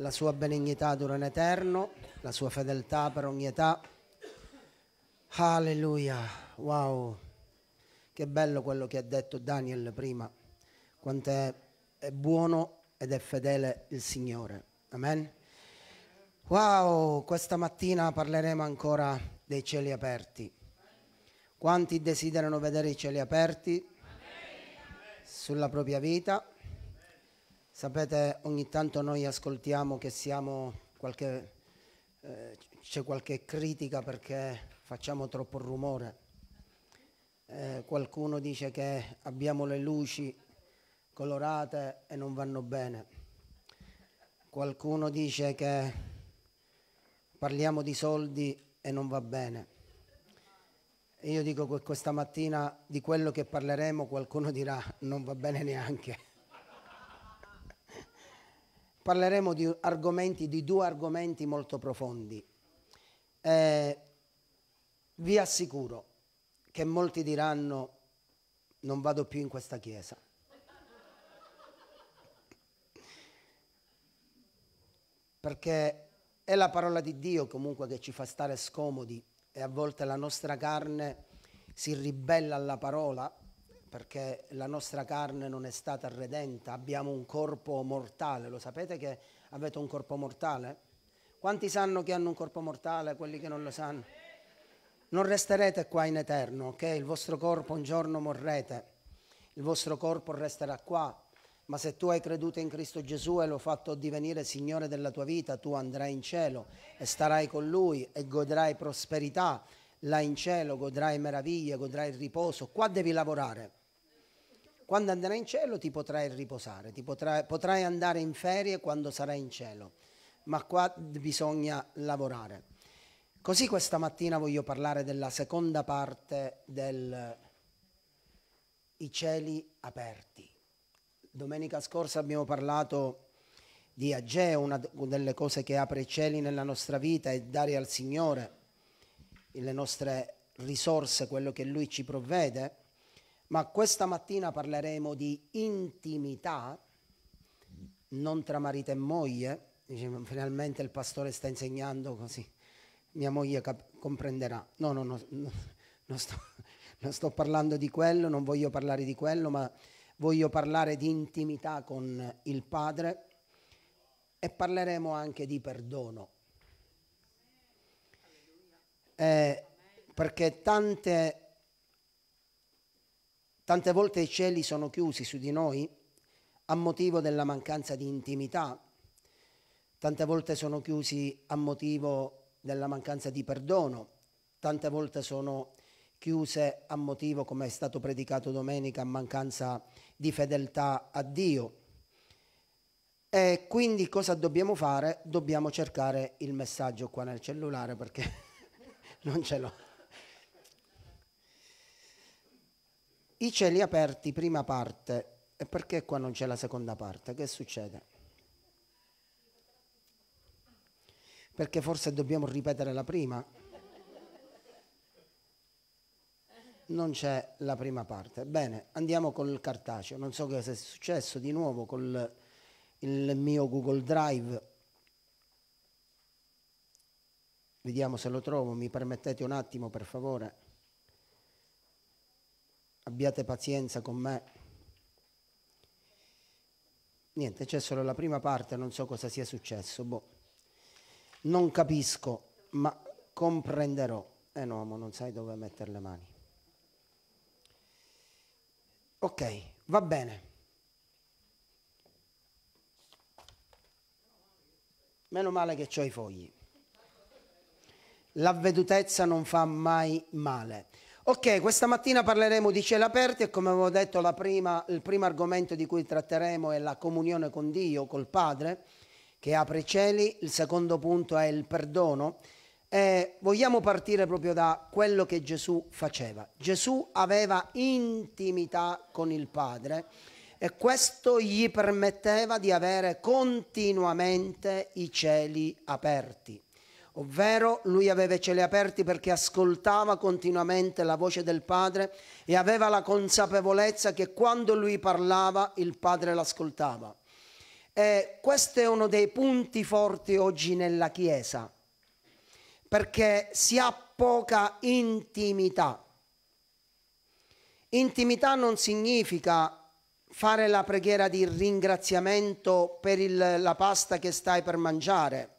la sua benignità dura in eterno, la sua fedeltà per ogni età. Alleluia, wow, che bello quello che ha detto Daniel prima, quanto è, buono ed è fedele il Signore. Amen. Wow, questa mattina parleremo ancora dei cieli aperti. Quanti desiderano vedere i cieli aperti sulla propria vita? Sapete, ogni tanto noi ascoltiamo che siamo qualche, eh, c'è qualche critica perché facciamo troppo rumore. Eh, qualcuno dice che abbiamo le luci colorate e non vanno bene. Qualcuno dice che parliamo di soldi e non va bene. io dico che questa mattina di quello che parleremo qualcuno dirà non va bene neanche parleremo di, argomenti, di due argomenti molto profondi. Eh, vi assicuro che molti diranno non vado più in questa chiesa. Perché è la parola di Dio comunque che ci fa stare scomodi e a volte la nostra carne si ribella alla parola perché la nostra carne non è stata redenta, abbiamo un corpo mortale, lo sapete che avete un corpo mortale? Quanti sanno che hanno un corpo mortale, quelli che non lo sanno? Non resterete qua in eterno, ok? Il vostro corpo un giorno morrete, il vostro corpo resterà qua, ma se tu hai creduto in Cristo Gesù e l'ho fatto divenire Signore della tua vita, tu andrai in cielo e starai con Lui e godrai prosperità là in cielo, godrai meraviglie, godrai riposo, qua devi lavorare quando andrai in cielo ti potrai riposare, ti potrai, potrai andare in ferie quando sarai in cielo, ma qua bisogna lavorare. Così questa mattina voglio parlare della seconda parte del I cieli aperti. Domenica scorsa abbiamo parlato di Ageo, una delle cose che apre i cieli nella nostra vita è dare al Signore le nostre risorse, quello che Lui ci provvede ma questa mattina parleremo di intimità, non tra marito e moglie. finalmente il pastore sta insegnando così, mia moglie cap- comprenderà. No, no, no, no non, sto, non sto parlando di quello, non voglio parlare di quello, ma voglio parlare di intimità con il Padre e parleremo anche di perdono. Eh, perché tante Tante volte i cieli sono chiusi su di noi a motivo della mancanza di intimità, tante volte sono chiusi a motivo della mancanza di perdono, tante volte sono chiuse a motivo, come è stato predicato domenica, a mancanza di fedeltà a Dio. E quindi cosa dobbiamo fare? Dobbiamo cercare il messaggio qua nel cellulare perché non ce l'ho. I cieli aperti, prima parte, e perché qua non c'è la seconda parte? Che succede? Perché forse dobbiamo ripetere la prima? Non c'è la prima parte. Bene, andiamo col cartaceo. Non so cosa è successo di nuovo con il mio Google Drive. Vediamo se lo trovo. Mi permettete un attimo, per favore abbiate pazienza con me. Niente, c'è solo la prima parte, non so cosa sia successo. Boh. Non capisco, ma comprenderò. Eh no, ma non sai dove mettere le mani. Ok, va bene. Meno male che ho i fogli. L'avvedutezza non fa mai male. Ok, questa mattina parleremo di cieli aperti e come avevo detto prima, il primo argomento di cui tratteremo è la comunione con Dio, col Padre, che apre i cieli, il secondo punto è il perdono e vogliamo partire proprio da quello che Gesù faceva. Gesù aveva intimità con il Padre e questo gli permetteva di avere continuamente i cieli aperti ovvero lui aveva i cieli aperti perché ascoltava continuamente la voce del Padre e aveva la consapevolezza che quando lui parlava il Padre l'ascoltava. E questo è uno dei punti forti oggi nella Chiesa, perché si ha poca intimità. Intimità non significa fare la preghiera di ringraziamento per il, la pasta che stai per mangiare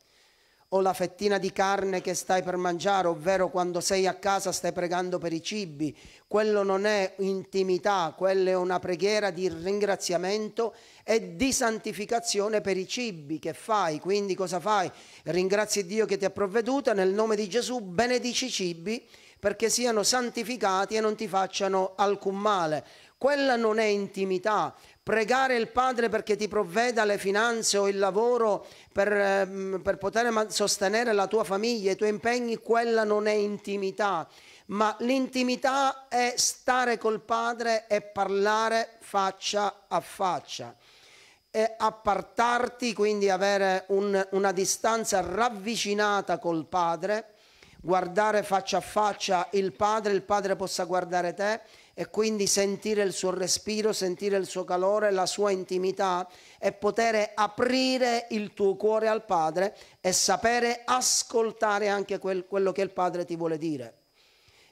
o la fettina di carne che stai per mangiare, ovvero quando sei a casa stai pregando per i cibi, quello non è intimità, quella è una preghiera di ringraziamento e di santificazione per i cibi che fai. Quindi cosa fai? Ringrazi Dio che ti ha provveduto, nel nome di Gesù benedici i cibi perché siano santificati e non ti facciano alcun male. Quella non è intimità, pregare il Padre perché ti provveda le finanze o il lavoro per, ehm, per, poter sostenere la tua famiglia, i tuoi impegni, quella non è intimità, ma l'intimità è stare col Padre e parlare faccia a faccia. E appartarti, quindi avere un, una distanza ravvicinata col Padre, guardare faccia a faccia il Padre, il Padre possa guardare te e quindi sentire il suo respiro, sentire il suo calore, la sua intimità e poter aprire il tuo cuore al Padre e sapere ascoltare anche quel, quello che il Padre ti vuole dire.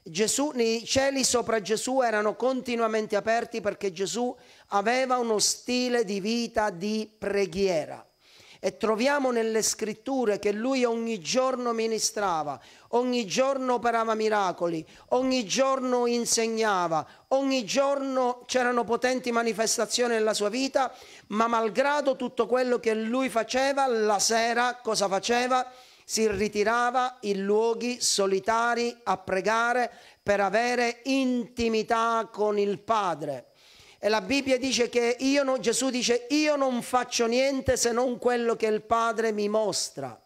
Gesù, I cieli sopra Gesù erano continuamente aperti perché Gesù aveva uno stile di vita di preghiera. E troviamo nelle scritture che lui ogni giorno ministrava, ogni giorno operava miracoli, ogni giorno insegnava, ogni giorno c'erano potenti manifestazioni nella sua vita, ma malgrado tutto quello che lui faceva, la sera cosa faceva? Si ritirava in luoghi solitari a pregare per avere intimità con il Padre. E la Bibbia dice che io non, Gesù dice, io non faccio niente se non quello che il Padre mi mostra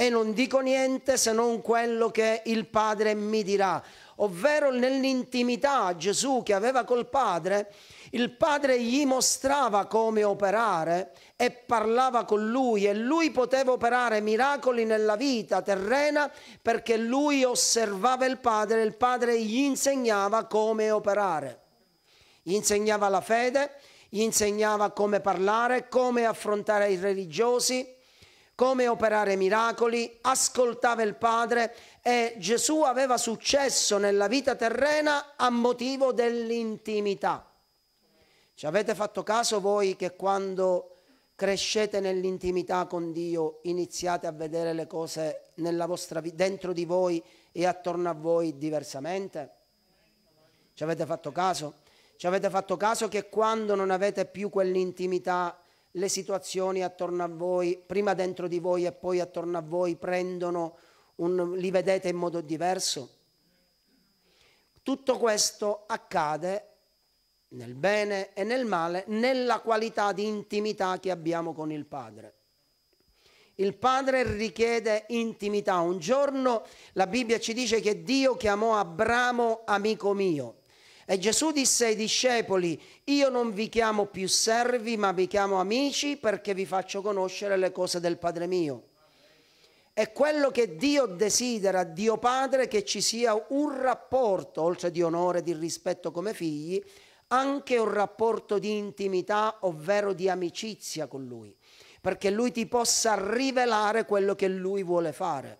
e non dico niente se non quello che il Padre mi dirà. Ovvero nell'intimità Gesù che aveva col Padre, il Padre gli mostrava come operare e parlava con lui e lui poteva operare miracoli nella vita terrena perché lui osservava il Padre e il Padre gli insegnava come operare. Gli insegnava la fede, gli insegnava come parlare, come affrontare i religiosi come operare miracoli, ascoltava il Padre e Gesù aveva successo nella vita terrena a motivo dell'intimità. Ci avete fatto caso voi che quando crescete nell'intimità con Dio iniziate a vedere le cose vostra, dentro di voi e attorno a voi diversamente? Ci avete fatto caso? Ci avete fatto caso che quando non avete più quell'intimità le situazioni attorno a voi, prima dentro di voi e poi attorno a voi, prendono un, li vedete in modo diverso? Tutto questo accade nel bene e nel male, nella qualità di intimità che abbiamo con il Padre. Il Padre richiede intimità. Un giorno la Bibbia ci dice che Dio chiamò Abramo amico mio. E Gesù disse ai discepoli, io non vi chiamo più servi, ma vi chiamo amici perché vi faccio conoscere le cose del Padre mio. È quello che Dio desidera, Dio Padre, che ci sia un rapporto, oltre di onore e di rispetto come figli, anche un rapporto di intimità, ovvero di amicizia con Lui, perché Lui ti possa rivelare quello che Lui vuole fare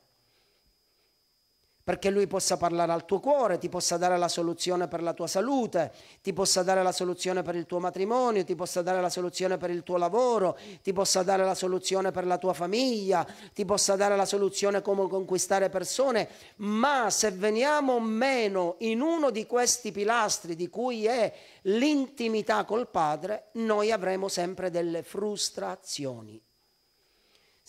perché lui possa parlare al tuo cuore, ti possa dare la soluzione per la tua salute, ti possa dare la soluzione per il tuo matrimonio, ti possa dare la soluzione per il tuo lavoro, ti possa dare la soluzione per la tua famiglia, ti possa dare la soluzione come conquistare persone, ma se veniamo meno in uno di questi pilastri di cui è l'intimità col Padre, noi avremo sempre delle frustrazioni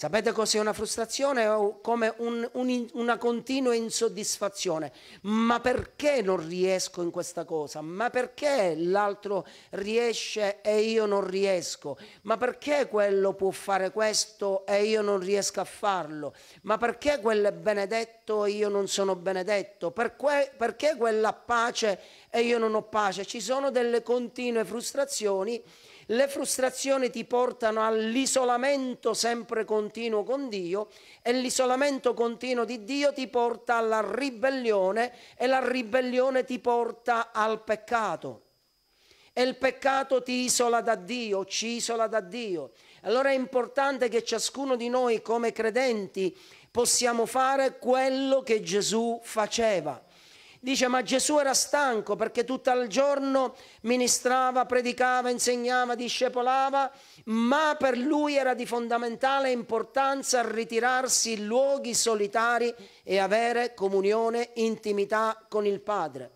Sapete cos'è una frustrazione? È come un, un, una continua insoddisfazione. Ma perché non riesco in questa cosa? Ma perché l'altro riesce e io non riesco? Ma perché quello può fare questo e io non riesco a farlo? Ma perché quello è benedetto e io non sono benedetto? Perché, perché quella ha pace e io non ho pace? Ci sono delle continue frustrazioni le frustrazioni ti portano all'isolamento sempre continuo con Dio e l'isolamento continuo di Dio ti porta alla ribellione e la ribellione ti porta al peccato. E il peccato ti isola da Dio, ci isola da Dio. Allora è importante che ciascuno di noi come credenti possiamo fare quello che Gesù faceva Dice ma Gesù era stanco perché tutto il giorno ministrava, predicava, insegnava, discepolava, ma per lui era di fondamentale importanza ritirarsi in luoghi solitari e avere comunione, intimità con il Padre.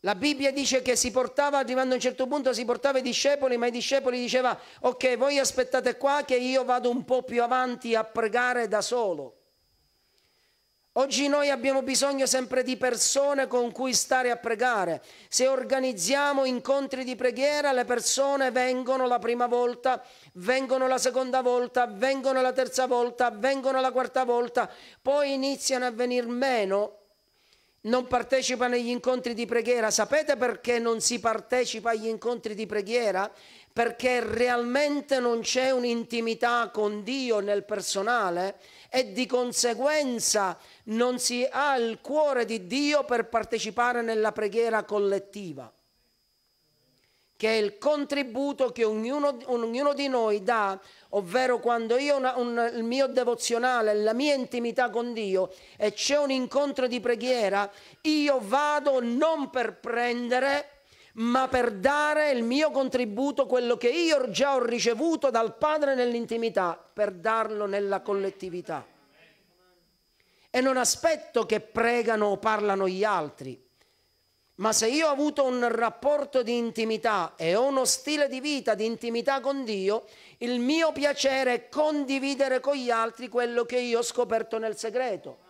La Bibbia dice che si portava, arrivando a un certo punto, si portava i discepoli, ma i discepoli diceva, ok, voi aspettate qua che io vado un po' più avanti a pregare da solo. Oggi noi abbiamo bisogno sempre di persone con cui stare a pregare. Se organizziamo incontri di preghiera, le persone vengono la prima volta, vengono la seconda volta, vengono la terza volta, vengono la quarta volta, poi iniziano a venir meno, non partecipano agli incontri di preghiera. Sapete perché non si partecipa agli incontri di preghiera? perché realmente non c'è un'intimità con Dio nel personale e di conseguenza non si ha il cuore di Dio per partecipare nella preghiera collettiva, che è il contributo che ognuno, ognuno di noi dà, ovvero quando io ho il mio devozionale, la mia intimità con Dio e c'è un incontro di preghiera, io vado non per prendere, ma per dare il mio contributo, quello che io già ho ricevuto dal Padre nell'intimità, per darlo nella collettività. E non aspetto che pregano o parlano gli altri, ma se io ho avuto un rapporto di intimità e ho uno stile di vita di intimità con Dio, il mio piacere è condividere con gli altri quello che io ho scoperto nel segreto.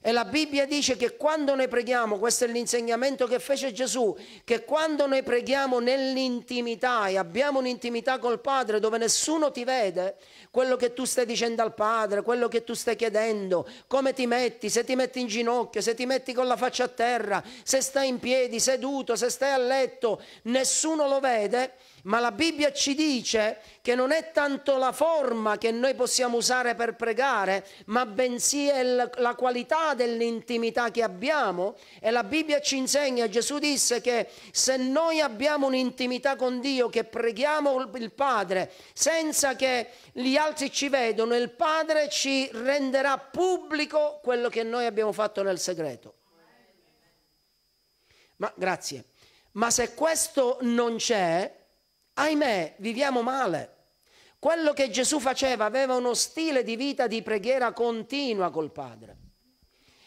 E la Bibbia dice che quando noi preghiamo, questo è l'insegnamento che fece Gesù, che quando noi preghiamo nell'intimità e abbiamo un'intimità col Padre dove nessuno ti vede, quello che tu stai dicendo al Padre, quello che tu stai chiedendo, come ti metti, se ti metti in ginocchio, se ti metti con la faccia a terra, se stai in piedi, seduto, se stai a letto, nessuno lo vede ma la Bibbia ci dice che non è tanto la forma che noi possiamo usare per pregare, ma bensì la qualità dell'intimità che abbiamo. E la Bibbia ci insegna, Gesù disse che se noi abbiamo un'intimità con Dio, che preghiamo il Padre senza che gli altri ci vedano, il Padre ci renderà pubblico quello che noi abbiamo fatto nel segreto. Ma grazie. Ma se questo non c'è, ahimè, viviamo male. Quello che Gesù faceva aveva uno stile di vita di preghiera continua col Padre.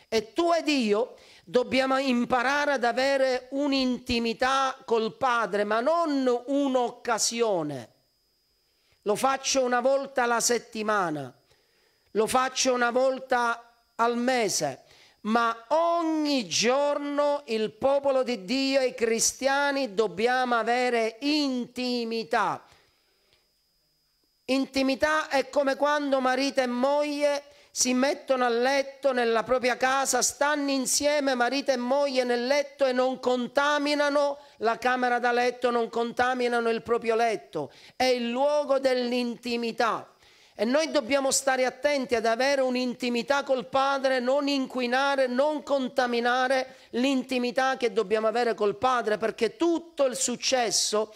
E tu ed io dobbiamo imparare ad avere un'intimità col Padre, ma non un'occasione. Lo faccio una volta alla settimana, lo faccio una volta al mese, ma ogni giorno il popolo di Dio e i cristiani dobbiamo avere intimità. Intimità è come quando marito e moglie si mettono a letto nella propria casa, stanno insieme marito e moglie nel letto e non contaminano la camera da letto, non contaminano il proprio letto. È il luogo dell'intimità. E noi dobbiamo stare attenti ad avere un'intimità col Padre, non inquinare, non contaminare l'intimità che dobbiamo avere col Padre, perché tutto il successo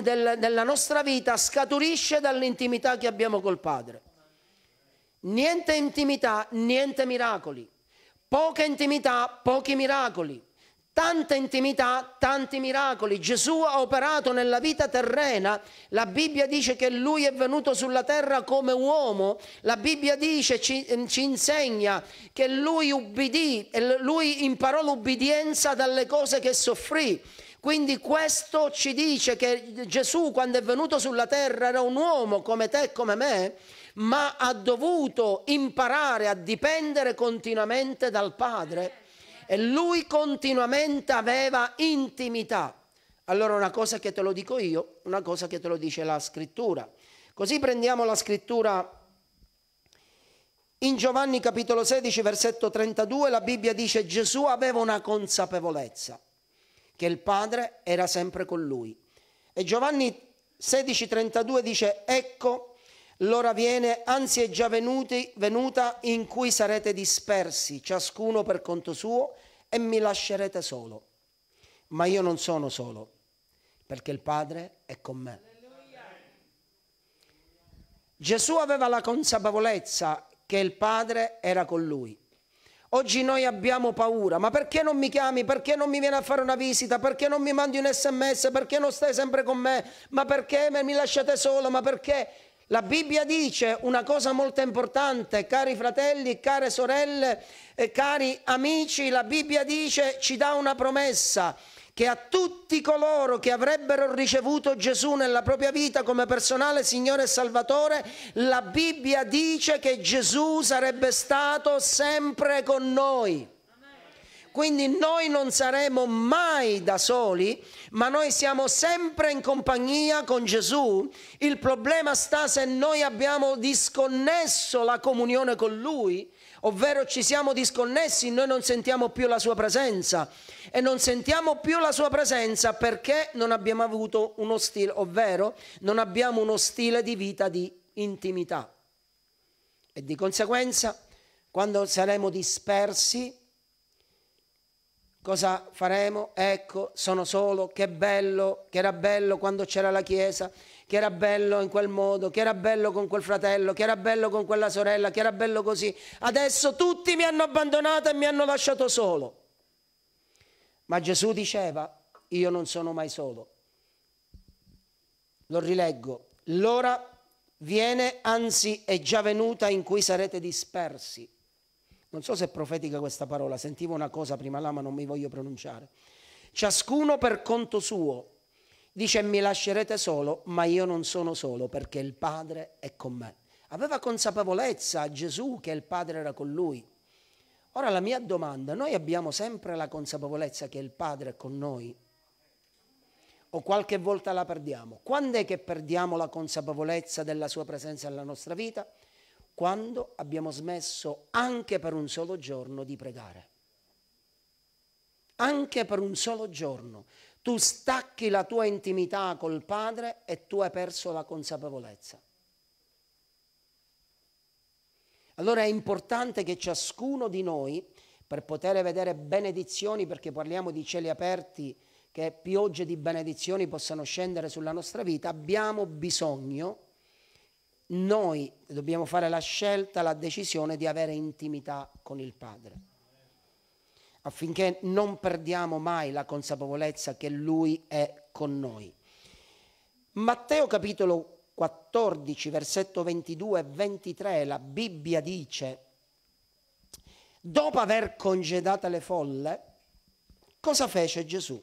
della nostra vita scaturisce dall'intimità che abbiamo col Padre. Niente intimità, niente miracoli. Poca intimità, pochi miracoli tanta intimità, tanti miracoli. Gesù ha operato nella vita terrena, la Bibbia dice che lui è venuto sulla terra come uomo, la Bibbia dice, ci, ehm, ci insegna che lui ubbidì, lui imparò l'ubbidienza dalle cose che soffrì. Quindi questo ci dice che Gesù quando è venuto sulla terra era un uomo come te e come me, ma ha dovuto imparare a dipendere continuamente dal Padre e lui continuamente aveva intimità. Allora una cosa che te lo dico io, una cosa che te lo dice la scrittura. Così prendiamo la scrittura in Giovanni capitolo 16 versetto 32, la Bibbia dice Gesù aveva una consapevolezza che il Padre era sempre con lui. E Giovanni 16 32 dice ecco L'ora viene, anzi è già venuti, venuta, in cui sarete dispersi, ciascuno per conto suo, e mi lascerete solo. Ma io non sono solo, perché il Padre è con me. Alleluia. Gesù aveva la consapevolezza che il Padre era con lui. Oggi noi abbiamo paura, ma perché non mi chiami? Perché non mi vieni a fare una visita? Perché non mi mandi un sms? Perché non stai sempre con me? Ma perché mi lasciate solo? Ma perché? La Bibbia dice una cosa molto importante, cari fratelli, care sorelle, eh, cari amici, la Bibbia dice, ci dà una promessa che a tutti coloro che avrebbero ricevuto Gesù nella propria vita come personale Signore e Salvatore, la Bibbia dice che Gesù sarebbe stato sempre con noi. Quindi noi non saremo mai da soli, ma noi siamo sempre in compagnia con Gesù. Il problema sta se noi abbiamo disconnesso la comunione con Lui, ovvero ci siamo disconnessi, noi non sentiamo più la sua presenza e non sentiamo più la sua presenza perché non abbiamo avuto uno stile, ovvero non abbiamo uno stile di vita di intimità. E di conseguenza, quando saremo dispersi, cosa faremo? Ecco, sono solo, che bello, che era bello quando c'era la Chiesa, che era bello in quel modo, che era bello con quel fratello, che era bello con quella sorella, che era bello così. Adesso tutti mi hanno abbandonato e mi hanno lasciato solo. Ma Gesù diceva, io non sono mai solo. Lo rileggo, l'ora viene, anzi è già venuta in cui sarete dispersi non so se è profetica questa parola, sentivo una cosa prima là ma non mi voglio pronunciare. Ciascuno per conto suo. Dice mi lascerete solo, ma io non sono solo perché il Padre è con me. Aveva consapevolezza Gesù che il Padre era con lui. Ora la mia domanda, noi abbiamo sempre la consapevolezza che il Padre è con noi? O qualche volta la perdiamo? Quando è che perdiamo la consapevolezza della sua presenza nella nostra vita? quando abbiamo smesso anche per un solo giorno di pregare. Anche per un solo giorno tu stacchi la tua intimità col Padre e tu hai perso la consapevolezza. Allora è importante che ciascuno di noi, per poter vedere benedizioni, perché parliamo di cieli aperti, che piogge di benedizioni possano scendere sulla nostra vita, abbiamo bisogno noi dobbiamo fare la scelta, la decisione di avere intimità con il Padre, affinché non perdiamo mai la consapevolezza che Lui è con noi. Matteo capitolo 14, versetto 22 e 23, la Bibbia dice, dopo aver congedate le folle, cosa fece Gesù?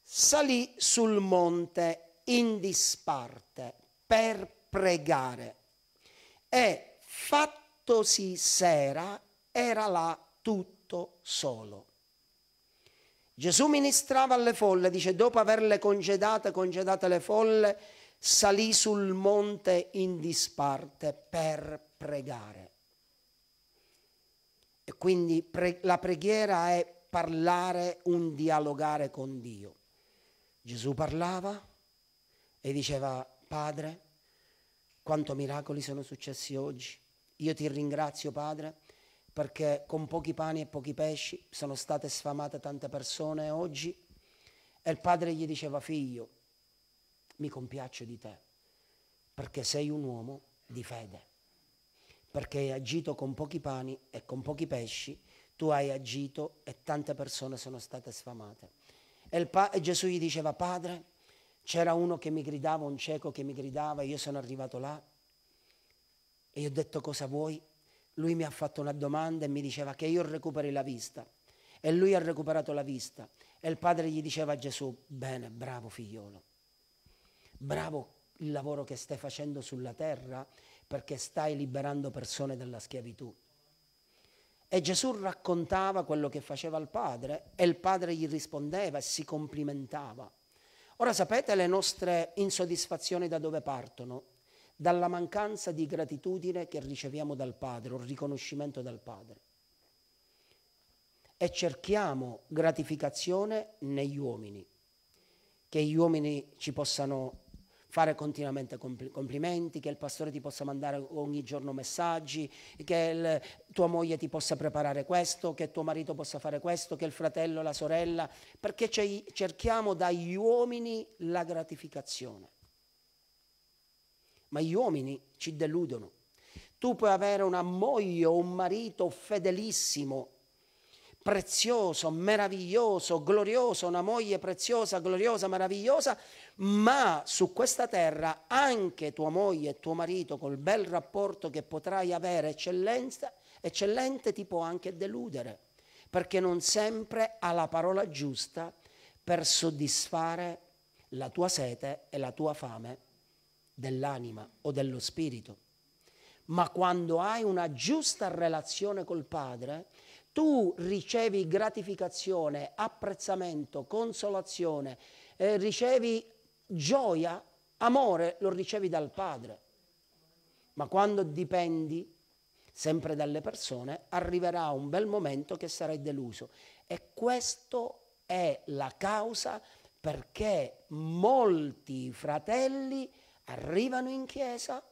Salì sul monte in disparte per pregare. E fattosi sera era là tutto solo. Gesù ministrava alle folle, dice, dopo averle congedate, congedate le folle, salì sul monte in disparte per pregare. E quindi pre la preghiera è parlare, un dialogare con Dio. Gesù parlava e diceva, Padre, quanto miracoli sono successi oggi. Io ti ringrazio, Padre, perché con pochi pani e pochi pesci sono state sfamate tante persone oggi. E il padre gli diceva, figlio, mi compiaccio di te, perché sei un uomo di fede, perché hai agito con pochi pani e con pochi pesci, tu hai agito e tante persone sono state sfamate. E, pa- e Gesù gli diceva, padre, c'era uno che mi gridava, un cieco che mi gridava, io sono arrivato là e gli ho detto cosa vuoi? Lui mi ha fatto una domanda e mi diceva che io recuperi la vista. E lui ha recuperato la vista. E il padre gli diceva a Gesù, bene, bravo figliolo, bravo il lavoro che stai facendo sulla terra perché stai liberando persone dalla schiavitù. E Gesù raccontava quello che faceva il padre e il padre gli rispondeva e si complimentava. Ora sapete le nostre insoddisfazioni da dove partono? Dalla mancanza di gratitudine che riceviamo dal Padre, un riconoscimento dal Padre. E cerchiamo gratificazione negli uomini, che gli uomini ci possano fare continuamente complimenti, che il pastore ti possa mandare ogni giorno messaggi, che il, tua moglie ti possa preparare questo, che tuo marito possa fare questo, che il fratello, la sorella, perché cerchiamo dagli uomini la gratificazione. Ma gli uomini ci deludono. Tu puoi avere una moglie o un marito fedelissimo, prezioso, meraviglioso, glorioso, una moglie preziosa, gloriosa, meravigliosa, ma su questa terra anche tua moglie e tuo marito col bel rapporto che potrai avere eccellenza, eccellente ti può anche deludere, perché non sempre ha la parola giusta per soddisfare la tua sete e la tua fame dell'anima o dello spirito. Ma quando hai una giusta relazione col Padre, tu ricevi gratificazione, apprezzamento, consolazione, eh, ricevi gioia, amore, lo ricevi dal Padre. Ma quando dipendi sempre dalle persone, arriverà un bel momento che sarai deluso. E questa è la causa perché molti fratelli arrivano in chiesa,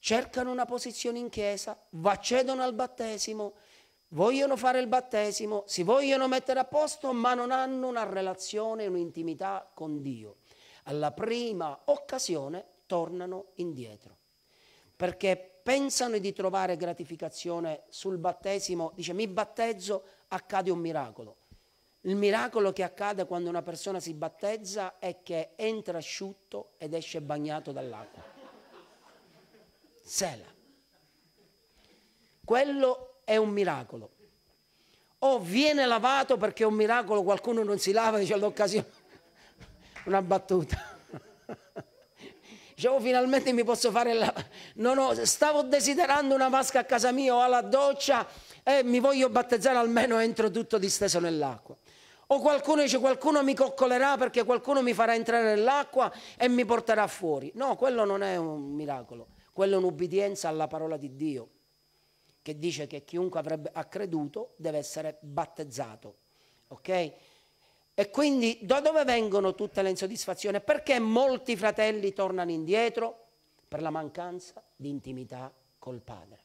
cercano una posizione in chiesa, vaccedono al battesimo, vogliono fare il battesimo, si vogliono mettere a posto, ma non hanno una relazione, un'intimità con Dio. Alla prima occasione tornano indietro, perché pensano di trovare gratificazione sul battesimo, dice mi battezzo, accade un miracolo. Il miracolo che accade quando una persona si battezza è che entra asciutto ed esce bagnato dall'acqua. Sela. Quello è un miracolo. O viene lavato perché è un miracolo, qualcuno non si lava, dice l'occasione. Una battuta. Dicevo, oh, finalmente mi posso fare la... Ho... Stavo desiderando una vasca a casa mia o alla doccia e mi voglio battezzare almeno entro tutto disteso nell'acqua. O qualcuno dice qualcuno mi coccolerà perché qualcuno mi farà entrare nell'acqua e mi porterà fuori. No, quello non è un miracolo, quello è un'ubbidienza alla parola di Dio che dice che chiunque avrebbe creduto deve essere battezzato. Ok? E quindi da dove vengono tutte le insoddisfazioni? Perché molti fratelli tornano indietro? Per la mancanza di intimità col Padre.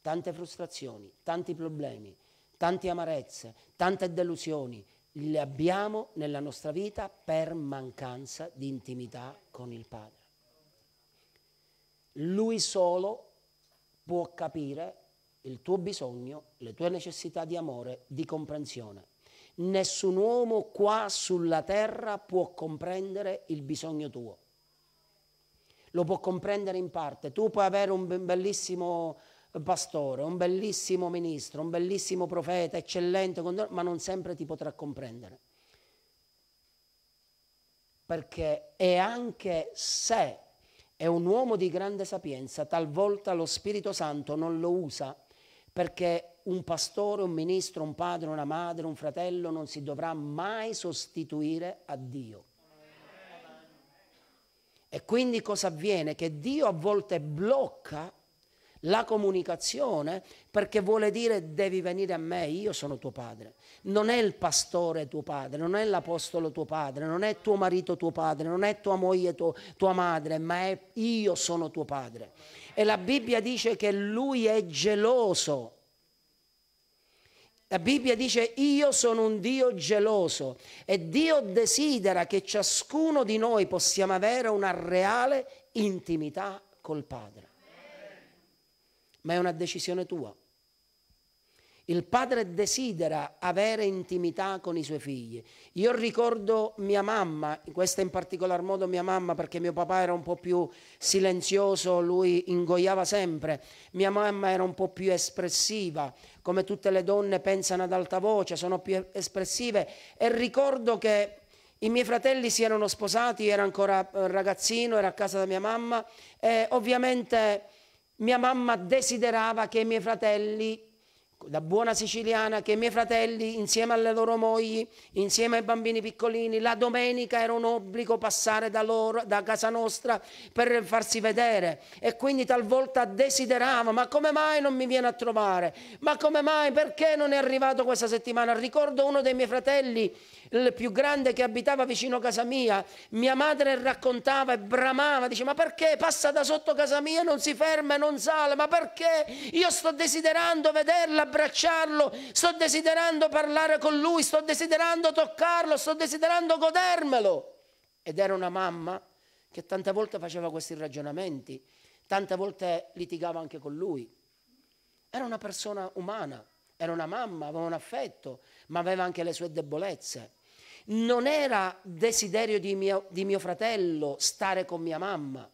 Tante frustrazioni, tanti problemi, tante amarezze, tante delusioni le abbiamo nella nostra vita per mancanza di intimità con il Padre. Lui solo può capire il tuo bisogno, le tue necessità di amore, di comprensione. Nessun uomo qua sulla terra può comprendere il bisogno tuo. Lo può comprendere in parte. Tu puoi avere un bellissimo pastore, un bellissimo ministro, un bellissimo profeta, eccellente, ma non sempre ti potrà comprendere. Perché è anche se è un uomo di grande sapienza, talvolta lo Spirito Santo non lo usa perché un pastore, un ministro, un padre, una madre, un fratello non si dovrà mai sostituire a Dio. E quindi cosa avviene? Che Dio a volte blocca la comunicazione perché vuole dire devi venire a me, io sono tuo padre. Non è il pastore tuo padre, non è l'apostolo tuo padre, non è tuo marito tuo padre, non è tua moglie tuo, tua madre, ma è io sono tuo padre. E la Bibbia dice che lui è geloso. La Bibbia dice io sono un Dio geloso e Dio desidera che ciascuno di noi possiamo avere una reale intimità col Padre ma è una decisione tua. Il padre desidera avere intimità con i suoi figli. Io ricordo mia mamma, questa in particolar modo mia mamma perché mio papà era un po' più silenzioso, lui ingoiava sempre, mia mamma era un po' più espressiva, come tutte le donne pensano ad alta voce, sono più espressive e ricordo che i miei fratelli si erano sposati, era ancora eh, ragazzino, era a casa da mia mamma e ovviamente mia mamma desiderava che i miei fratelli da buona siciliana che i miei fratelli insieme alle loro mogli, insieme ai bambini piccolini, la domenica era un obbligo passare da, loro, da casa nostra per farsi vedere e quindi talvolta desideravo ma come mai non mi viene a trovare? Ma come mai? Perché non è arrivato questa settimana? Ricordo uno dei miei fratelli, il più grande che abitava vicino a casa mia, mia madre raccontava e bramava, dice ma perché passa da sotto casa mia e non si ferma e non sale? Ma perché? Io sto desiderando vederla abbracciarlo, sto desiderando parlare con lui, sto desiderando toccarlo, sto desiderando godermelo. Ed era una mamma che tante volte faceva questi ragionamenti, tante volte litigava anche con lui. Era una persona umana, era una mamma, aveva un affetto, ma aveva anche le sue debolezze. Non era desiderio di mio, di mio fratello stare con mia mamma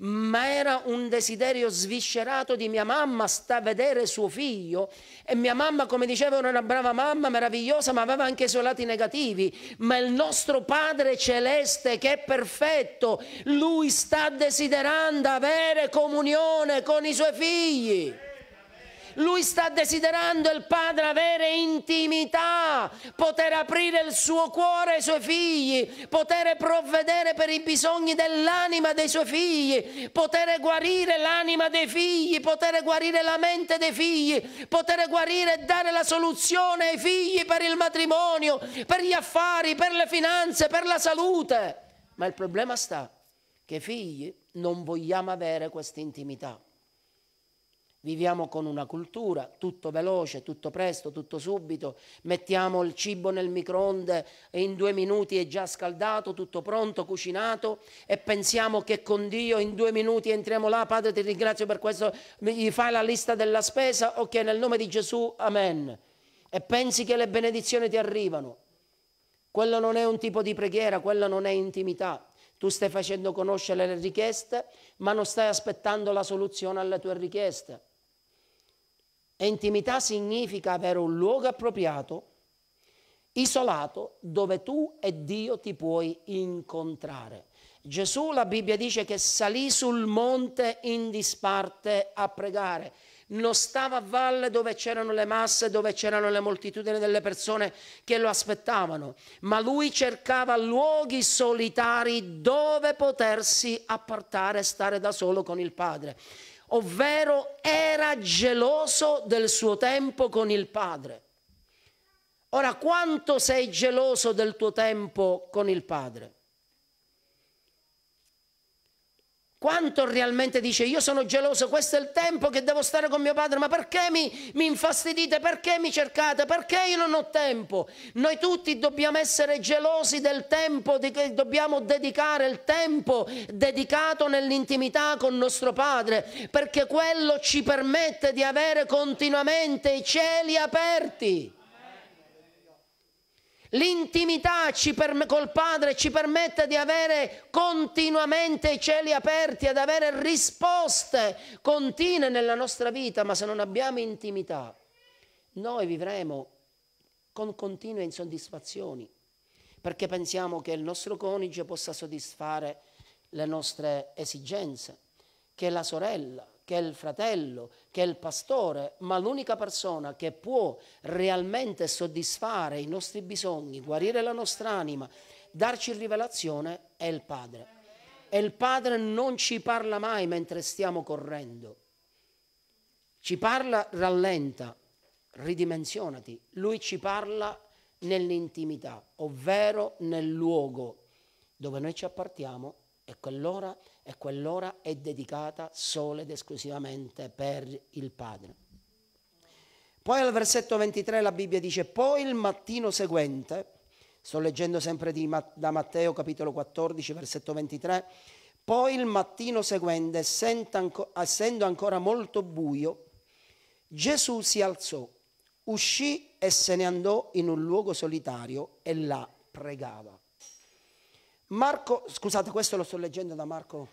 ma era un desiderio sviscerato di mia mamma sta vedere suo figlio e mia mamma come dicevo era una brava mamma meravigliosa ma aveva anche i suoi lati negativi ma il nostro padre celeste che è perfetto lui sta desiderando avere comunione con i suoi figli lui sta desiderando il padre avere intimità, poter aprire il suo cuore ai suoi figli, poter provvedere per i bisogni dell'anima dei suoi figli, poter guarire l'anima dei figli, poter guarire la mente dei figli, poter guarire e dare la soluzione ai figli per il matrimonio, per gli affari, per le finanze, per la salute. Ma il problema sta che i figli non vogliamo avere questa intimità. Viviamo con una cultura, tutto veloce, tutto presto, tutto subito, mettiamo il cibo nel microonde e in due minuti è già scaldato, tutto pronto, cucinato e pensiamo che con Dio in due minuti entriamo là, Padre ti ringrazio per questo, gli fai la lista della spesa, ok nel nome di Gesù, amen. E pensi che le benedizioni ti arrivano. Quello non è un tipo di preghiera, quello non è intimità. Tu stai facendo conoscere le richieste, ma non stai aspettando la soluzione alle tue richieste intimità significa avere un luogo appropriato, isolato, dove tu e Dio ti puoi incontrare. Gesù, la Bibbia dice che salì sul monte in disparte a pregare. Non stava a valle dove c'erano le masse, dove c'erano le moltitudini delle persone che lo aspettavano, ma lui cercava luoghi solitari dove potersi appartare e stare da solo con il Padre ovvero era geloso del suo tempo con il Padre. Ora, quanto sei geloso del tuo tempo con il Padre? Quanto realmente dice io sono geloso, questo è il tempo che devo stare con mio padre, ma perché mi, mi infastidite, perché mi cercate, perché io non ho tempo? Noi tutti dobbiamo essere gelosi del tempo, di, dobbiamo dedicare il tempo dedicato nell'intimità con nostro padre, perché quello ci permette di avere continuamente i cieli aperti. L'intimità col Padre ci permette di avere continuamente i cieli aperti, ad avere risposte continue nella nostra vita, ma se non abbiamo intimità, noi vivremo con continue insoddisfazioni, perché pensiamo che il nostro coniuge possa soddisfare le nostre esigenze, che la sorella, che è il fratello, che è il pastore, ma l'unica persona che può realmente soddisfare i nostri bisogni, guarire la nostra anima, darci rivelazione è il Padre. E il Padre non ci parla mai mentre stiamo correndo. Ci parla, rallenta, ridimensionati. Lui ci parla nell'intimità, ovvero nel luogo dove noi ci appartiamo e quell'ora e quell'ora è dedicata solo ed esclusivamente per il Padre. Poi al versetto 23 la Bibbia dice, poi il mattino seguente, sto leggendo sempre Mat- da Matteo capitolo 14, versetto 23, poi il mattino seguente, essendo ancora molto buio, Gesù si alzò, uscì e se ne andò in un luogo solitario e là pregava. Marco, scusate, questo lo sto leggendo da Marco,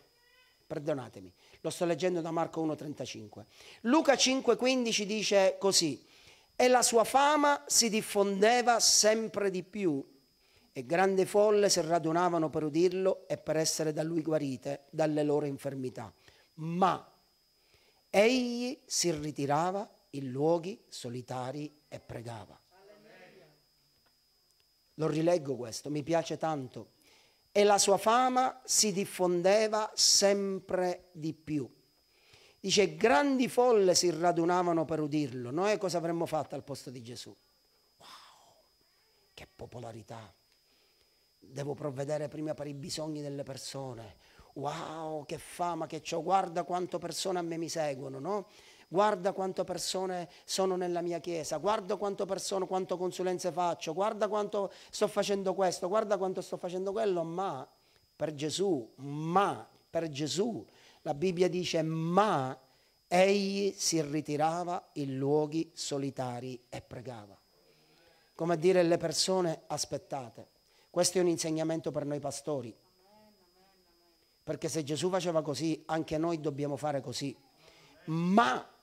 perdonatemi, lo sto leggendo da Marco 1.35. Luca 5.15 dice così, e la sua fama si diffondeva sempre di più e grandi folle si radunavano per udirlo e per essere da lui guarite dalle loro infermità. Ma egli si ritirava in luoghi solitari e pregava. Lo rileggo questo, mi piace tanto e la sua fama si diffondeva sempre di più. Dice, grandi folle si radunavano per udirlo. Noi cosa avremmo fatto al posto di Gesù? Wow, che popolarità. Devo provvedere prima per i bisogni delle persone. Wow, che fama che ho, guarda quante persone a me mi seguono, no? guarda quante persone sono nella mia chiesa, guarda quante persone, quante consulenze faccio, guarda quanto sto facendo questo, guarda quanto sto facendo quello, ma per Gesù, ma per Gesù, la Bibbia dice ma egli si ritirava in luoghi solitari e pregava. Come a dire le persone aspettate. Questo è un insegnamento per noi pastori. Perché se Gesù faceva così, anche noi dobbiamo fare così. Ma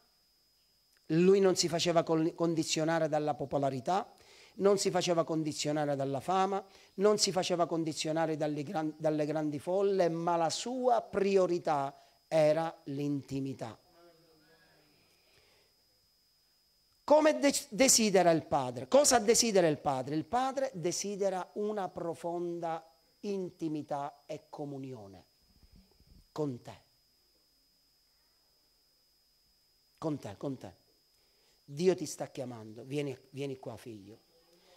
lui non si faceva condizionare dalla popolarità, non si faceva condizionare dalla fama, non si faceva condizionare gran, dalle grandi folle, ma la sua priorità era l'intimità. Come de- desidera il padre? Cosa desidera il padre? Il padre desidera una profonda intimità e comunione con te. Con te, con te. Dio ti sta chiamando, vieni, vieni qua figlio.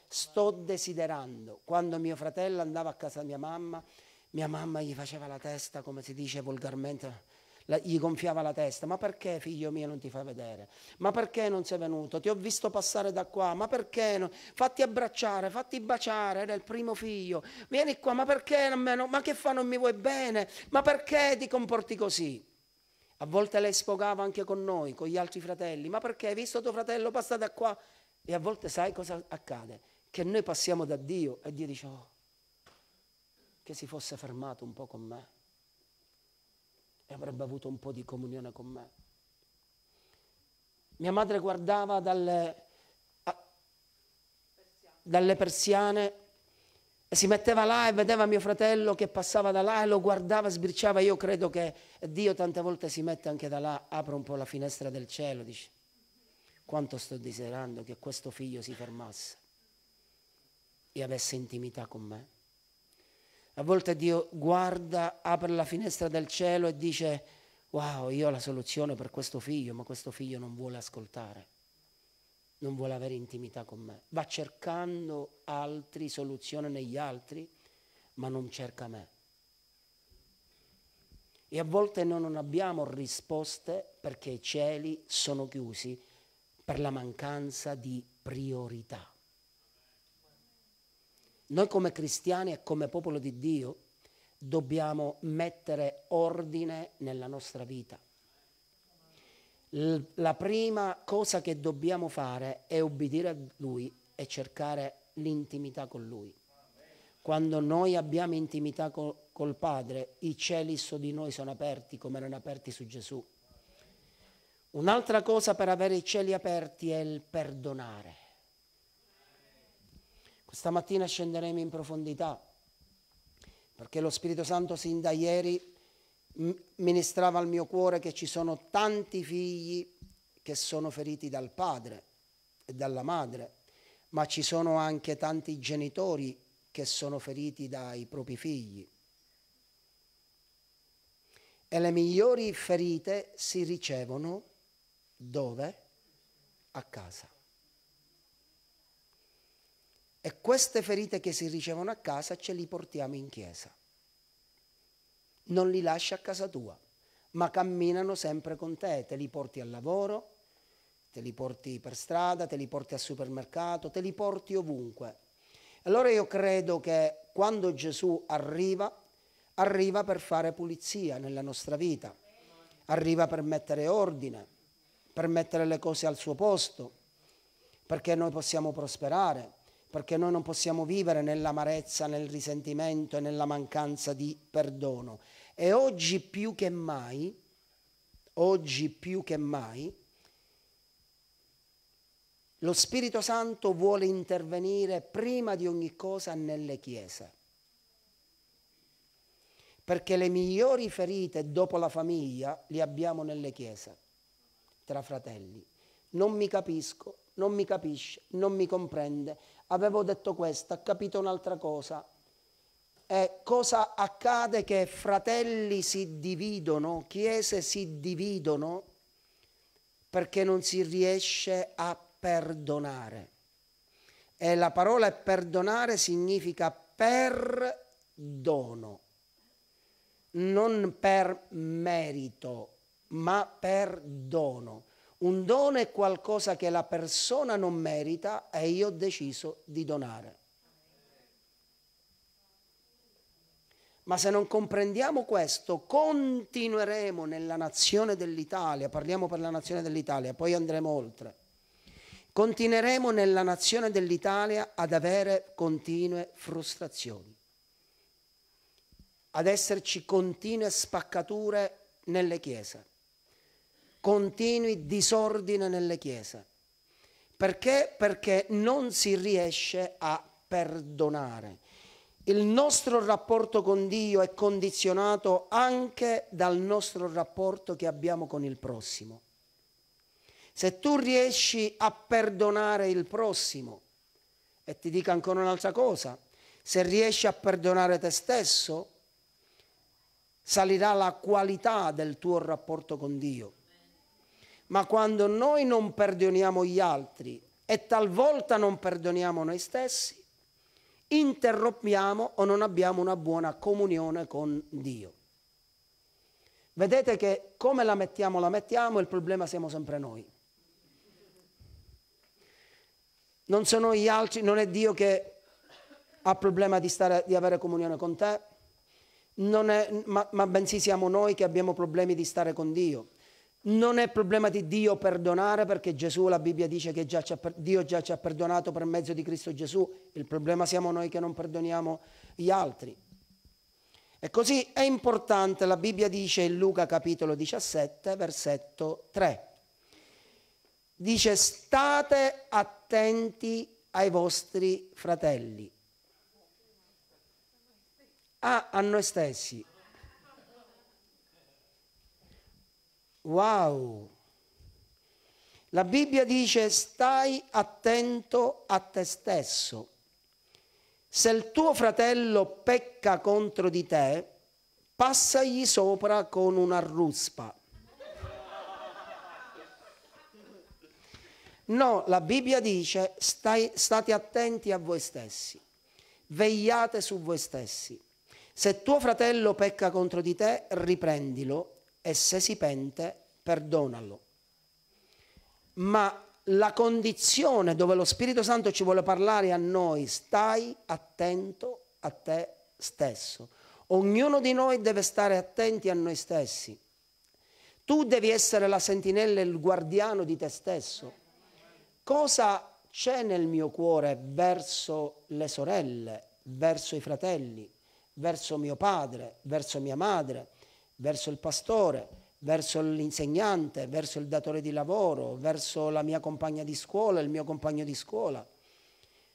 Sto desiderando, quando mio fratello andava a casa mia mamma, mia mamma gli faceva la testa, come si dice volgarmente, la, gli gonfiava la testa, ma perché figlio mio non ti fa vedere? Ma perché non sei venuto? Ti ho visto passare da qua, ma perché? No? Fatti abbracciare, fatti baciare, era il primo figlio, vieni qua, ma perché? Non, ma che fa non mi vuoi bene? Ma perché ti comporti così? A volte lei sfogava anche con noi, con gli altri fratelli. Ma perché hai visto tuo fratello passa da qua? E a volte sai cosa accade? Che noi passiamo da Dio e Dio dice, oh, che si fosse fermato un po' con me e avrebbe avuto un po' di comunione con me. Mia madre guardava dalle, a, dalle persiane e si metteva là e vedeva mio fratello che passava da là e lo guardava, sbirciava. Io credo che Dio tante volte si mette anche da là, apre un po' la finestra del cielo, dice, quanto sto desiderando che questo figlio si fermasse e avesse intimità con me. A volte Dio guarda, apre la finestra del cielo e dice, wow, io ho la soluzione per questo figlio, ma questo figlio non vuole ascoltare non vuole avere intimità con me, va cercando altri, soluzione negli altri, ma non cerca me. E a volte noi non abbiamo risposte perché i cieli sono chiusi per la mancanza di priorità. Noi come cristiani e come popolo di Dio dobbiamo mettere ordine nella nostra vita la prima cosa che dobbiamo fare è obbedire a Lui e cercare l'intimità con Lui. Quando noi abbiamo intimità col, col Padre, i cieli su di noi sono aperti come erano aperti su Gesù. Un'altra cosa per avere i cieli aperti è il perdonare. Questa mattina scenderemo in profondità, perché lo Spirito Santo sin da ieri ministrava al mio cuore che ci sono tanti figli che sono feriti dal padre e dalla madre, ma ci sono anche tanti genitori che sono feriti dai propri figli. E le migliori ferite si ricevono dove? A casa. E queste ferite che si ricevono a casa ce li portiamo in chiesa non li lasci a casa tua, ma camminano sempre con te, te li porti al lavoro, te li porti per strada, te li porti al supermercato, te li porti ovunque. Allora io credo che quando Gesù arriva, arriva per fare pulizia nella nostra vita, arriva per mettere ordine, per mettere le cose al suo posto, perché noi possiamo prosperare, perché noi non possiamo vivere nell'amarezza, nel risentimento e nella mancanza di perdono. E oggi più che mai, oggi più che mai, lo Spirito Santo vuole intervenire prima di ogni cosa nelle chiese. Perché le migliori ferite dopo la famiglia le abbiamo nelle chiese, tra fratelli. Non mi capisco, non mi capisce, non mi comprende. Avevo detto questo, ha capito un'altra cosa, eh, cosa accade che fratelli si dividono, chiese si dividono perché non si riesce a perdonare. E la parola perdonare significa perdono, non per merito, ma per dono. Un dono è qualcosa che la persona non merita e io ho deciso di donare. Ma se non comprendiamo questo, continueremo nella nazione dell'Italia, parliamo per la nazione dell'Italia, poi andremo oltre. Continueremo nella nazione dell'Italia ad avere continue frustrazioni, ad esserci continue spaccature nelle chiese, continui disordine nelle chiese. Perché? Perché non si riesce a perdonare il nostro rapporto con Dio è condizionato anche dal nostro rapporto che abbiamo con il prossimo. Se tu riesci a perdonare il prossimo, e ti dico ancora un'altra cosa, se riesci a perdonare te stesso, salirà la qualità del tuo rapporto con Dio. Ma quando noi non perdoniamo gli altri e talvolta non perdoniamo noi stessi, interrompiamo o non abbiamo una buona comunione con Dio. Vedete che come la mettiamo, la mettiamo, il problema siamo sempre noi. Non sono gli altri, non è Dio che ha problema di, stare, di avere comunione con te, è, ma, ma bensì siamo noi che abbiamo problemi di stare con Dio. Non è problema di Dio perdonare perché Gesù, la Bibbia dice che già ha, Dio già ci ha perdonato per mezzo di Cristo Gesù, il problema siamo noi che non perdoniamo gli altri. E così è importante, la Bibbia dice in Luca capitolo 17, versetto 3, dice state attenti ai vostri fratelli, ah, a noi stessi, Wow! La Bibbia dice stai attento a te stesso. Se il tuo fratello pecca contro di te, passagli sopra con una ruspa. No, la Bibbia dice stai, state attenti a voi stessi, vegliate su voi stessi. Se tuo fratello pecca contro di te, riprendilo e se si pente perdonalo. Ma la condizione dove lo Spirito Santo ci vuole parlare a noi, stai attento a te stesso. Ognuno di noi deve stare attenti a noi stessi. Tu devi essere la sentinella e il guardiano di te stesso. Cosa c'è nel mio cuore verso le sorelle, verso i fratelli, verso mio padre, verso mia madre? verso il pastore, verso l'insegnante, verso il datore di lavoro, verso la mia compagna di scuola, il mio compagno di scuola.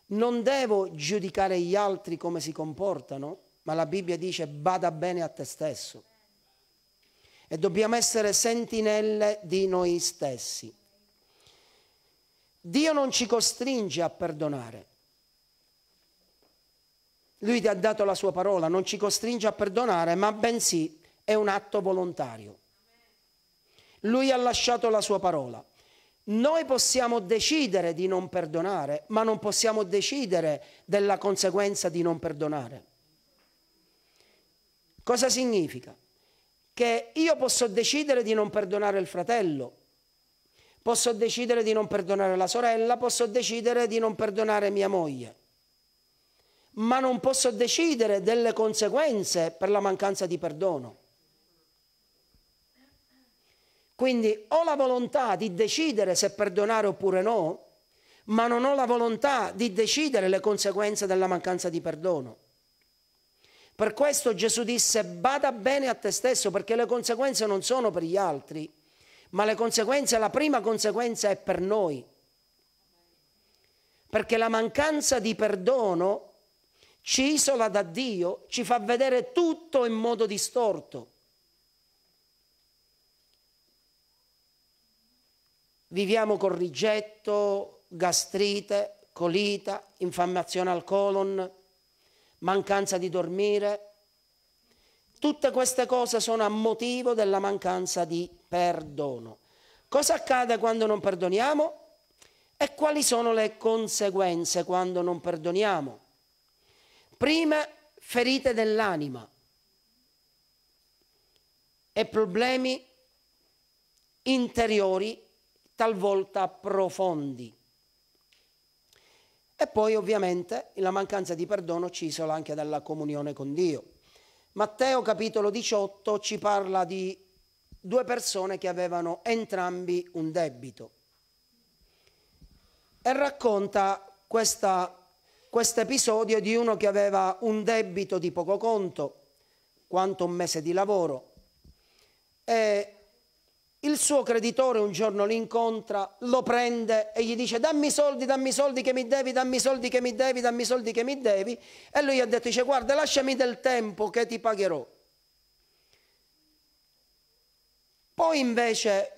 Non devo giudicare gli altri come si comportano, ma la Bibbia dice bada bene a te stesso. E dobbiamo essere sentinelle di noi stessi. Dio non ci costringe a perdonare. Lui ti ha dato la sua parola, non ci costringe a perdonare, ma bensì è un atto volontario. Lui ha lasciato la sua parola. Noi possiamo decidere di non perdonare, ma non possiamo decidere della conseguenza di non perdonare. Cosa significa? Che io posso decidere di non perdonare il fratello, posso decidere di non perdonare la sorella, posso decidere di non perdonare mia moglie, ma non posso decidere delle conseguenze per la mancanza di perdono. Quindi ho la volontà di decidere se perdonare oppure no, ma non ho la volontà di decidere le conseguenze della mancanza di perdono. Per questo Gesù disse bada bene a te stesso perché le conseguenze non sono per gli altri, ma le conseguenze, la prima conseguenza è per noi. Perché la mancanza di perdono ci isola da Dio, ci fa vedere tutto in modo distorto. viviamo con rigetto, gastrite, colita, infiammazione al colon, mancanza di dormire. Tutte queste cose sono a motivo della mancanza di perdono. Cosa accade quando non perdoniamo? E quali sono le conseguenze quando non perdoniamo? Prima, ferite dell'anima e problemi interiori talvolta profondi. E poi ovviamente la mancanza di perdono ci isola anche dalla comunione con Dio. Matteo capitolo 18 ci parla di due persone che avevano entrambi un debito e racconta questo episodio di uno che aveva un debito di poco conto, quanto un mese di lavoro, e il suo creditore un giorno l'incontra, lo prende e gli dice dammi i soldi, dammi i soldi che mi devi, dammi i soldi che mi devi, dammi i soldi che mi devi. E lui gli ha detto, dice guarda lasciami del tempo che ti pagherò. Poi invece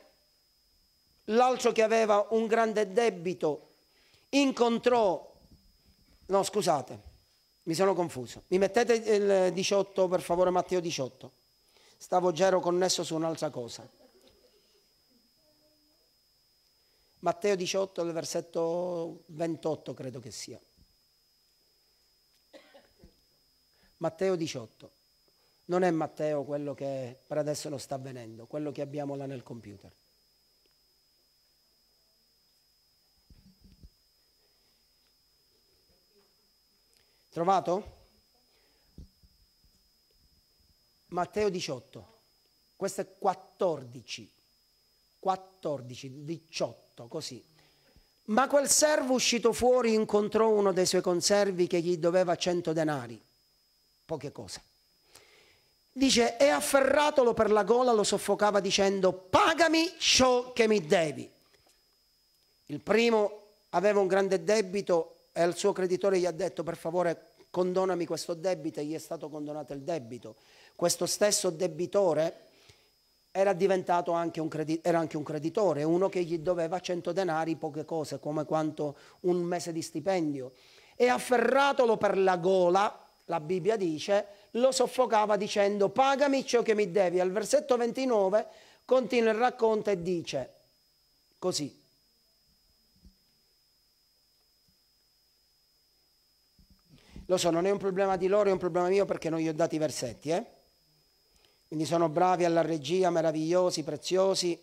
l'altro che aveva un grande debito incontrò, no scusate, mi sono confuso, mi mettete il 18 per favore Matteo 18, stavo già ero connesso su un'altra cosa. Matteo 18, al versetto 28 credo che sia. Matteo 18. Non è Matteo quello che per adesso non sta avvenendo, quello che abbiamo là nel computer. Trovato? Matteo 18. Questo è 14. 14, 18, così. Ma quel servo uscito fuori incontrò uno dei suoi conservi che gli doveva 100 denari, poche cose. Dice, e afferratolo per la gola lo soffocava dicendo, pagami ciò che mi devi. Il primo aveva un grande debito e al suo creditore gli ha detto, per favore condonami questo debito e gli è stato condonato il debito. Questo stesso debitore era diventato anche un, era anche un creditore, uno che gli doveva 100 denari, poche cose, come quanto un mese di stipendio. E afferratolo per la gola, la Bibbia dice, lo soffocava dicendo pagami ciò che mi devi. Al versetto 29 continua il racconto e dice così. Lo so, non è un problema di loro, è un problema mio perché non gli ho dati i versetti, eh? Quindi sono bravi alla regia, meravigliosi, preziosi,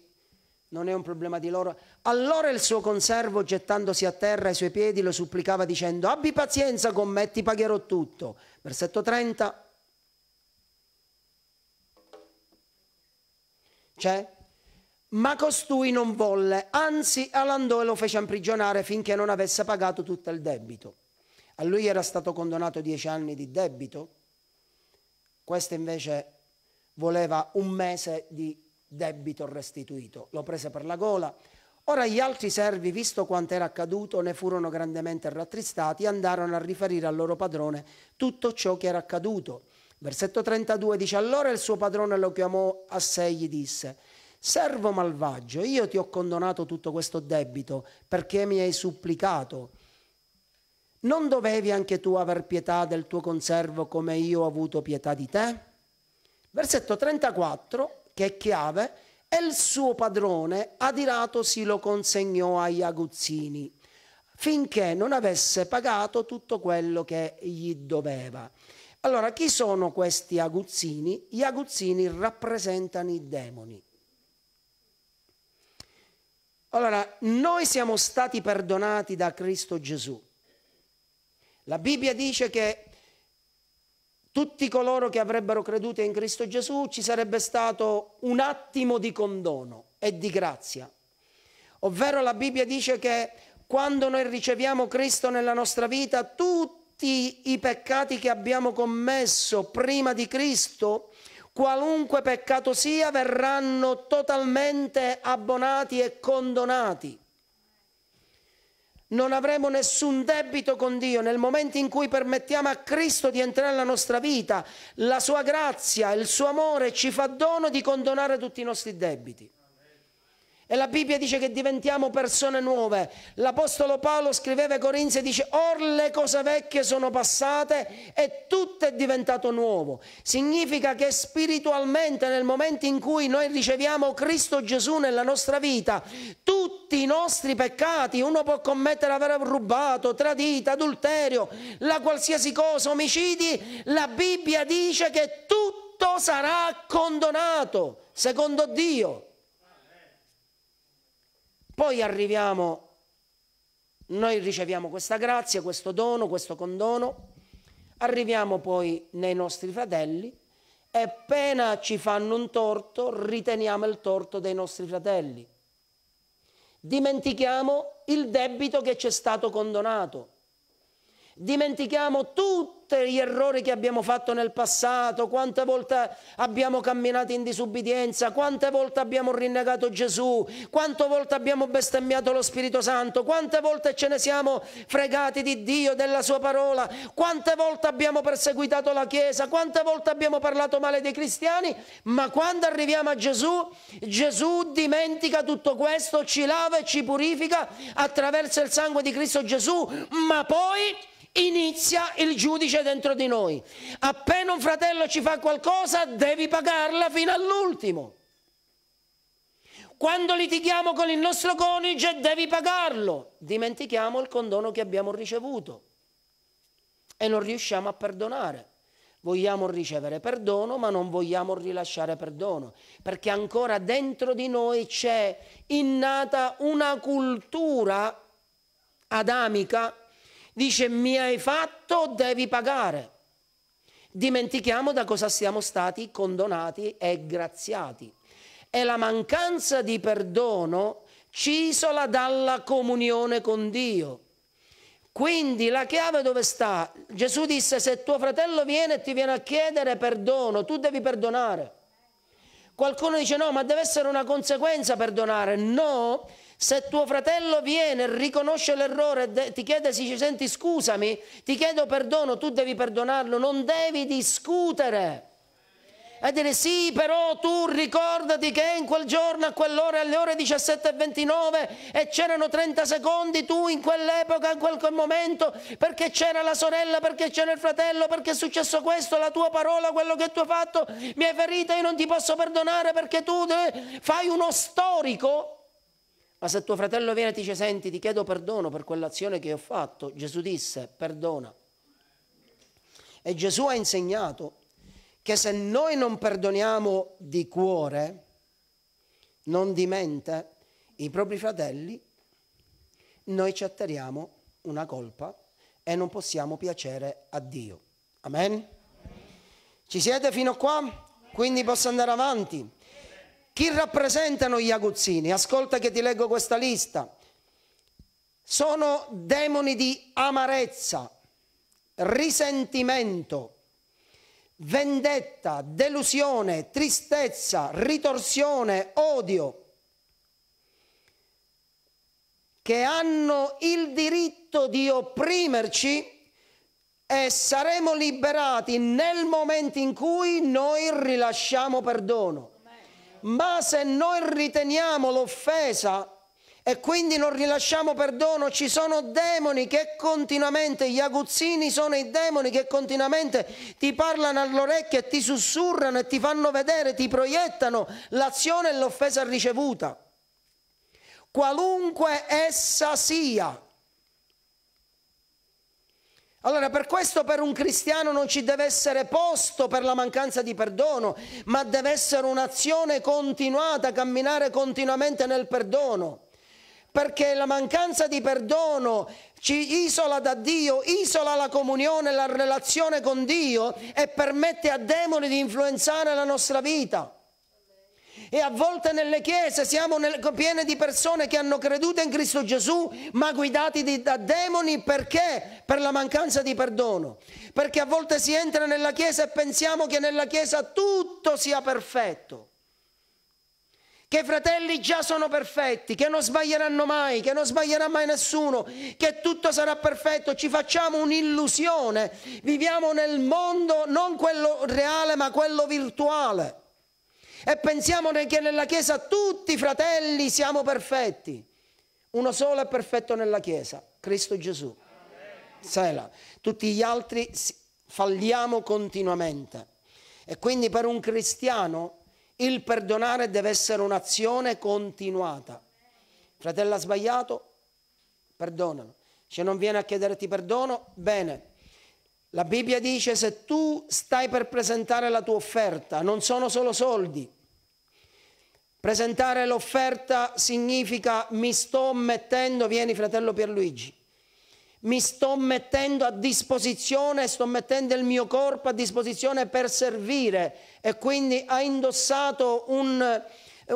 non è un problema di loro. Allora il suo conservo, gettandosi a terra ai suoi piedi, lo supplicava dicendo, abbi pazienza con me, ti pagherò tutto. Versetto 30. C'è? Cioè, Ma costui non volle, anzi alandò e lo fece imprigionare finché non avesse pagato tutto il debito. A lui era stato condonato dieci anni di debito, questo invece voleva un mese di debito restituito, lo prese per la gola. Ora gli altri servi, visto quanto era accaduto, ne furono grandemente rattristati e andarono a riferire al loro padrone tutto ciò che era accaduto. Versetto 32 dice, allora il suo padrone lo chiamò a sé e gli disse, servo malvagio, io ti ho condonato tutto questo debito perché mi hai supplicato. Non dovevi anche tu aver pietà del tuo conservo come io ho avuto pietà di te? Versetto 34, che è chiave, e il suo padrone adirato si lo consegnò agli aguzzini finché non avesse pagato tutto quello che gli doveva. Allora, chi sono questi aguzzini? Gli aguzzini rappresentano i demoni. Allora, noi siamo stati perdonati da Cristo Gesù. La Bibbia dice che tutti coloro che avrebbero creduto in Cristo Gesù ci sarebbe stato un attimo di condono e di grazia. Ovvero la Bibbia dice che quando noi riceviamo Cristo nella nostra vita, tutti i peccati che abbiamo commesso prima di Cristo, qualunque peccato sia, verranno totalmente abbonati e condonati. Non avremo nessun debito con Dio nel momento in cui permettiamo a Cristo di entrare nella nostra vita. La sua grazia, il suo amore ci fa dono di condonare tutti i nostri debiti. E la Bibbia dice che diventiamo persone nuove. L'Apostolo Paolo scriveva ai Corinzi e dice, or le cose vecchie sono passate e tutto è diventato nuovo. Significa che spiritualmente nel momento in cui noi riceviamo Cristo Gesù nella nostra vita, tutti i nostri peccati, uno può commettere aver rubato, tradito, adulterio, la qualsiasi cosa, omicidi, la Bibbia dice che tutto sarà condonato, secondo Dio. Poi arriviamo, noi riceviamo questa grazia, questo dono, questo condono, arriviamo poi nei nostri fratelli e appena ci fanno un torto riteniamo il torto dei nostri fratelli. Dimentichiamo il debito che ci è stato condonato. Dimentichiamo tutto tutti gli errori che abbiamo fatto nel passato, quante volte abbiamo camminato in disubbidienza, quante volte abbiamo rinnegato Gesù, quante volte abbiamo bestemmiato lo Spirito Santo, quante volte ce ne siamo fregati di Dio, della sua parola, quante volte abbiamo perseguitato la Chiesa, quante volte abbiamo parlato male dei cristiani, ma quando arriviamo a Gesù, Gesù dimentica tutto questo, ci lava e ci purifica attraverso il sangue di Cristo Gesù, ma poi inizia il giudice dentro di noi. Appena un fratello ci fa qualcosa, devi pagarla fino all'ultimo. Quando litighiamo con il nostro coniuge, devi pagarlo. Dimentichiamo il condono che abbiamo ricevuto e non riusciamo a perdonare. Vogliamo ricevere perdono, ma non vogliamo rilasciare perdono, perché ancora dentro di noi c'è innata una cultura adamica Dice mi hai fatto, devi pagare. Dimentichiamo da cosa siamo stati condonati e graziati. E la mancanza di perdono ci isola dalla comunione con Dio. Quindi la chiave dove sta? Gesù disse se tuo fratello viene e ti viene a chiedere perdono, tu devi perdonare. Qualcuno dice no, ma deve essere una conseguenza perdonare. No, se tuo fratello viene, riconosce l'errore, ti chiede se ci senti scusami, ti chiedo perdono, tu devi perdonarlo, non devi discutere. E dire sì, però tu ricordati che in quel giorno, a quell'ora, alle ore 17.29 e c'erano 30 secondi, tu in quell'epoca, in quel momento, perché c'era la sorella, perché c'era il fratello, perché è successo questo, la tua parola, quello che tu hai fatto, mi hai ferita, io non ti posso perdonare perché tu eh, fai uno storico ma se tuo fratello viene e ti dice, senti, ti chiedo perdono per quell'azione che ho fatto, Gesù disse, perdona. E Gesù ha insegnato che se noi non perdoniamo di cuore, non di mente, i propri fratelli, noi ci attariamo una colpa e non possiamo piacere a Dio. Amen. Ci siete fino a qua? Quindi posso andare avanti. Chi rappresentano gli aguzzini? Ascolta che ti leggo questa lista. Sono demoni di amarezza, risentimento, vendetta, delusione, tristezza, ritorsione, odio, che hanno il diritto di opprimerci e saremo liberati nel momento in cui noi rilasciamo perdono ma se noi riteniamo l'offesa e quindi non rilasciamo perdono, ci sono demoni che continuamente, gli aguzzini sono i demoni che continuamente ti parlano all'orecchio e ti sussurrano e ti fanno vedere, ti proiettano l'azione e l'offesa ricevuta, qualunque essa sia. Allora, per questo per un cristiano non ci deve essere posto per la mancanza di perdono, ma deve essere un'azione continuata, camminare continuamente nel perdono. Perché la mancanza di perdono ci isola da Dio, isola la comunione, la relazione con Dio e permette a demoni di influenzare la nostra vita. E a volte nelle chiese siamo nel, piene di persone che hanno creduto in Cristo Gesù, ma guidati di, da demoni perché? Per la mancanza di perdono. Perché a volte si entra nella chiesa e pensiamo che nella chiesa tutto sia perfetto. Che i fratelli già sono perfetti, che non sbaglieranno mai, che non sbaglierà mai nessuno, che tutto sarà perfetto. Ci facciamo un'illusione. Viviamo nel mondo non quello reale, ma quello virtuale e pensiamo che nella Chiesa tutti i fratelli siamo perfetti. Uno solo è perfetto nella Chiesa, Cristo Gesù. Sela. Tutti gli altri falliamo continuamente. E quindi per un cristiano il perdonare deve essere un'azione continuata. Fratello ha sbagliato? Perdonalo. Se non viene a chiederti perdono, bene, la Bibbia dice se tu stai per presentare la tua offerta, non sono solo soldi. Presentare l'offerta significa mi sto mettendo, vieni fratello Pierluigi, mi sto mettendo a disposizione, sto mettendo il mio corpo a disposizione per servire e quindi ha indossato un,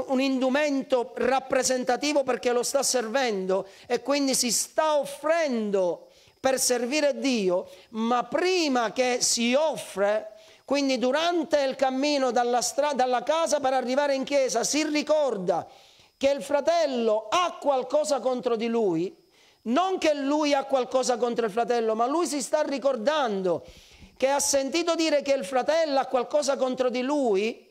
un indumento rappresentativo perché lo sta servendo e quindi si sta offrendo per servire Dio, ma prima che si offre, quindi durante il cammino dalla, dalla casa per arrivare in chiesa, si ricorda che il fratello ha qualcosa contro di lui, non che lui ha qualcosa contro il fratello, ma lui si sta ricordando che ha sentito dire che il fratello ha qualcosa contro di lui,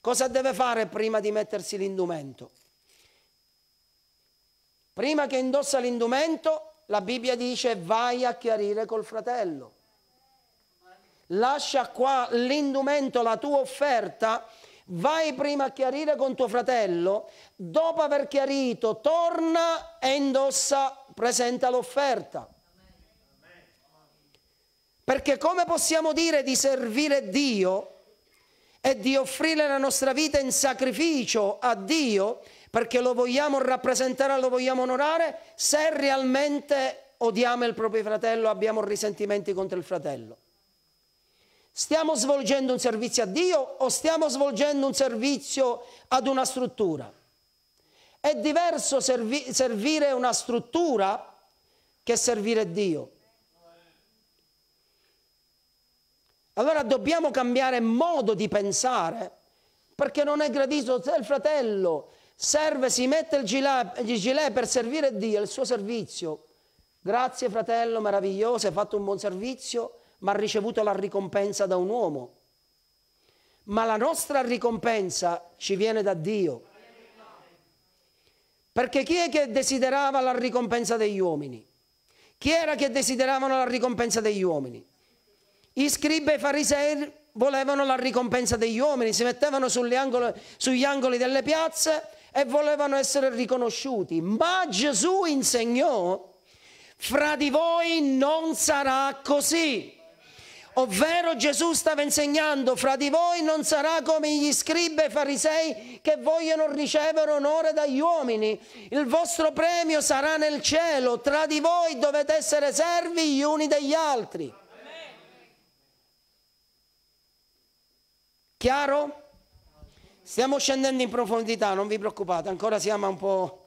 cosa deve fare prima di mettersi l'indumento? Prima che indossa l'indumento la Bibbia dice vai a chiarire col fratello. Lascia qua l'indumento, la tua offerta, vai prima a chiarire con tuo fratello, dopo aver chiarito torna e indossa, presenta l'offerta. Perché come possiamo dire di servire Dio e di offrire la nostra vita in sacrificio a Dio perché lo vogliamo rappresentare, lo vogliamo onorare, se realmente odiamo il proprio fratello, abbiamo risentimenti contro il fratello. Stiamo svolgendo un servizio a Dio o stiamo svolgendo un servizio ad una struttura? È diverso servi servire una struttura che servire Dio. Allora dobbiamo cambiare modo di pensare perché non è gradito se il fratello, serve, si mette il gilet, il gilet per servire Dio, il suo servizio. Grazie fratello, meraviglioso, hai fatto un buon servizio, ma hai ricevuto la ricompensa da un uomo. Ma la nostra ricompensa ci viene da Dio. Perché chi è che desiderava la ricompensa degli uomini? Chi era che desideravano la ricompensa degli uomini? I scribi e i farisei volevano la ricompensa degli uomini, si mettevano angoli, sugli angoli delle piazze e volevano essere riconosciuti. Ma Gesù insegnò, fra di voi non sarà così. Ovvero Gesù stava insegnando, fra di voi non sarà come gli scribi e farisei che vogliono ricevere onore dagli uomini. Il vostro premio sarà nel cielo, tra di voi dovete essere servi gli uni degli altri. Chiaro? Stiamo scendendo in profondità, non vi preoccupate, ancora siamo un po'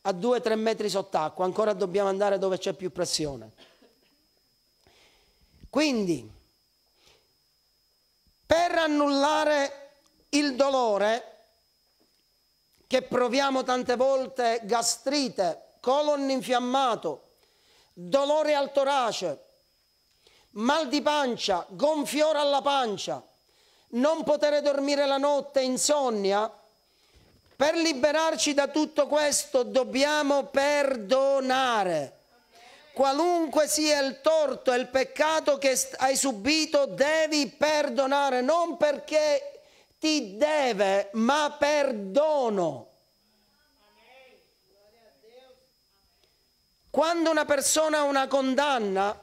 a 2-3 metri sott'acqua, ancora dobbiamo andare dove c'è più pressione. Quindi, per annullare il dolore che proviamo tante volte, gastrite, colon infiammato, dolore al torace, mal di pancia, gonfiore alla pancia, non poter dormire la notte, insonnia? Per liberarci da tutto questo dobbiamo perdonare. Qualunque sia il torto e il peccato che hai subito, devi perdonare, non perché ti deve, ma perdono. Quando una persona ha una condanna,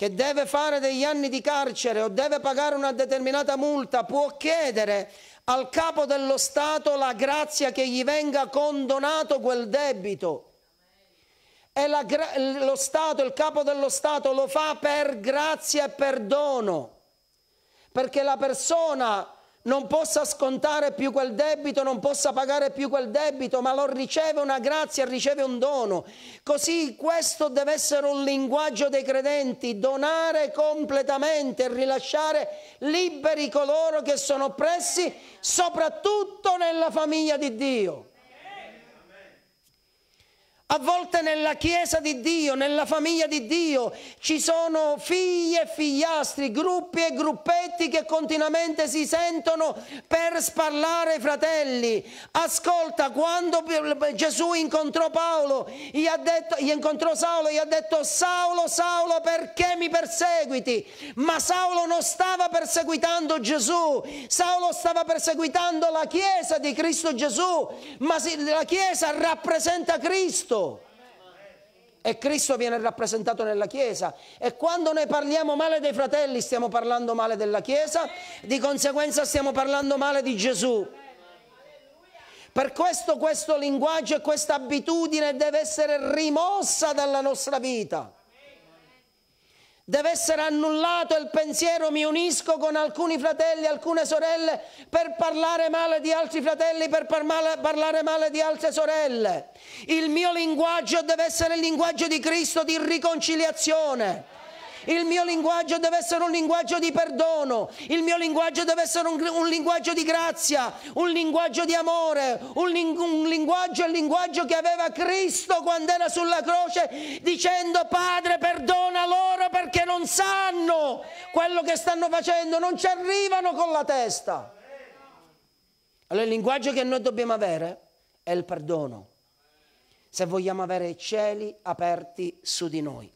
che deve fare degli anni di carcere o deve pagare una determinata multa può chiedere al capo dello Stato la grazia che gli venga condonato quel debito. E la, lo Stato, il capo dello Stato lo fa per grazia e perdono, perché la persona non possa scontare più quel debito, non possa pagare più quel debito, ma lo riceve una grazia, riceve un dono. Così questo deve essere un linguaggio dei credenti, donare completamente, rilasciare liberi coloro che sono oppressi, soprattutto nella famiglia di Dio. A volte nella Chiesa di Dio, nella famiglia di Dio, ci sono figli e figliastri, gruppi e gruppetti che continuamente si sentono per sparlare i fratelli. Ascolta, quando Gesù incontrò Paolo, gli, detto, gli incontrò Saulo, gli ha detto Saulo, Saulo, perché mi perseguiti? Ma Saulo non stava perseguitando Gesù, Saulo stava perseguitando la Chiesa di Cristo Gesù, ma la Chiesa rappresenta Cristo. E Cristo viene rappresentato nella Chiesa. E quando noi parliamo male dei fratelli stiamo parlando male della Chiesa, di conseguenza stiamo parlando male di Gesù. Per questo questo linguaggio e questa abitudine deve essere rimossa dalla nostra vita deve essere annullato il pensiero mi unisco con alcuni fratelli, alcune sorelle per parlare male di altri fratelli, per parlare male di altre sorelle. Il mio linguaggio deve essere il linguaggio di Cristo di riconciliazione. Il mio linguaggio deve essere un linguaggio di perdono, il mio linguaggio deve essere un, un linguaggio di grazia, un linguaggio di amore, un, un linguaggio, il linguaggio che aveva Cristo quando era sulla croce dicendo Padre perdona loro perché non sanno quello che stanno facendo, non ci arrivano con la testa. Allora il linguaggio che noi dobbiamo avere è il perdono, se vogliamo avere i cieli aperti su di noi.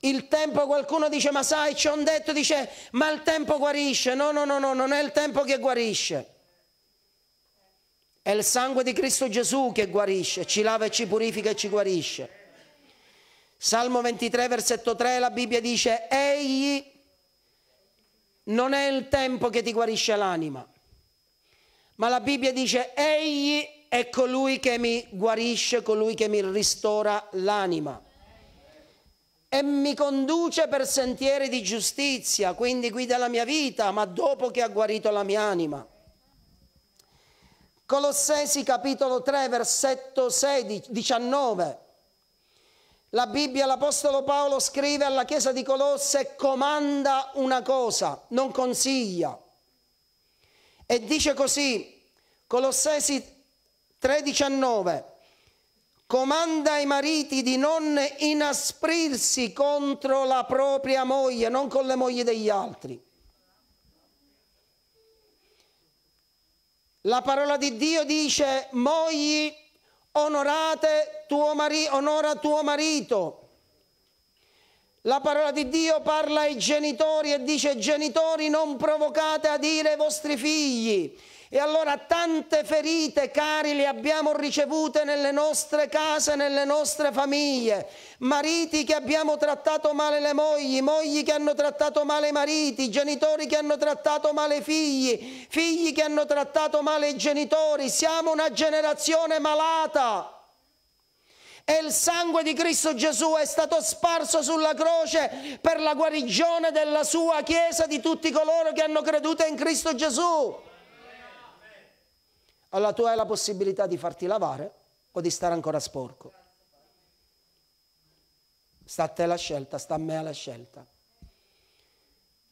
Il tempo, qualcuno dice, ma sai, c'è un detto, dice, ma il tempo guarisce. No, no, no, no, non è il tempo che guarisce. È il sangue di Cristo Gesù che guarisce, ci lava e ci purifica e ci guarisce. Salmo 23, versetto 3, la Bibbia dice, Egli non è il tempo che ti guarisce l'anima, ma la Bibbia dice, Egli è colui che mi guarisce, colui che mi ristora l'anima e mi conduce per sentieri di giustizia, quindi guida la mia vita, ma dopo che ha guarito la mia anima. Colossesi capitolo 3 versetto 16, 19. La Bibbia, l'Apostolo Paolo scrive alla Chiesa di Colosse, comanda una cosa, non consiglia. E dice così, Colossesi 3, 19 comanda ai mariti di non inasprirsi contro la propria moglie, non con le mogli degli altri. La parola di Dio dice, mogli onorate tuo mari- onora tuo marito la parola di Dio parla ai genitori e dice genitori non provocate a dire i vostri figli. E allora tante ferite, cari, le abbiamo ricevute nelle nostre case, nelle nostre famiglie. Mariti che abbiamo trattato male le mogli, mogli che hanno trattato male i mariti, genitori che hanno trattato male i figli, figli che hanno trattato male i genitori. Siamo una generazione malata e il sangue di Cristo Gesù è stato sparso sulla croce per la guarigione della sua Chiesa, di tutti coloro che hanno creduto in Cristo Gesù. Allora tu hai la possibilità di farti lavare o di stare ancora sporco. Sta a te la scelta, sta a me la scelta.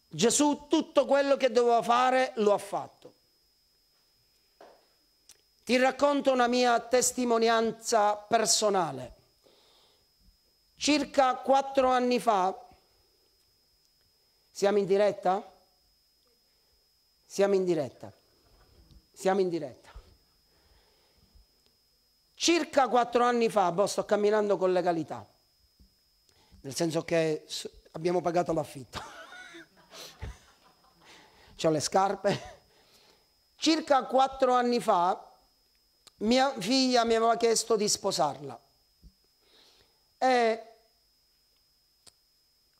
Gesù tutto quello che doveva fare lo ha fatto. Ti racconto una mia testimonianza personale. Circa quattro anni fa, siamo in diretta? Siamo in diretta. Siamo in diretta. Circa quattro anni fa, boh, sto camminando con legalità, nel senso che abbiamo pagato l'affitto. Ho le scarpe. Circa quattro anni fa mia figlia mi aveva chiesto di sposarla. E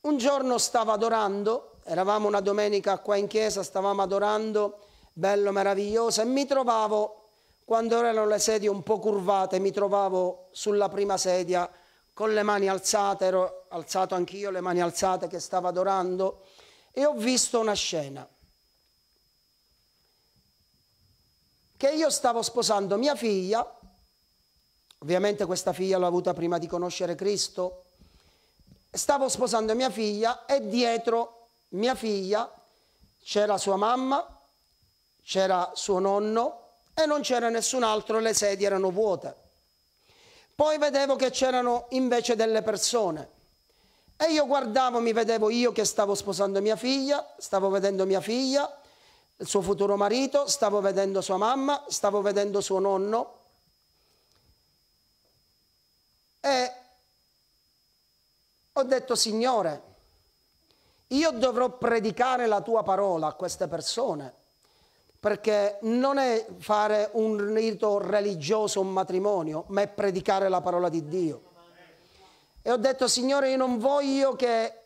un giorno stavo adorando, eravamo una domenica qua in chiesa, stavamo adorando, bello, meraviglioso, e mi trovavo, quando erano le sedie un po' curvate, mi trovavo sulla prima sedia con le mani alzate, ero alzato anch'io, le mani alzate che stavo adorando, e ho visto una scena. che io stavo sposando mia figlia, ovviamente questa figlia l'ho avuta prima di conoscere Cristo, stavo sposando mia figlia e dietro mia figlia c'era sua mamma, c'era suo nonno e non c'era nessun altro, le sedie erano vuote. Poi vedevo che c'erano invece delle persone e io guardavo, mi vedevo io che stavo sposando mia figlia, stavo vedendo mia figlia il suo futuro marito, stavo vedendo sua mamma, stavo vedendo suo nonno e ho detto Signore, io dovrò predicare la tua parola a queste persone perché non è fare un rito religioso, un matrimonio, ma è predicare la parola di Dio. E ho detto, Signore, io non voglio che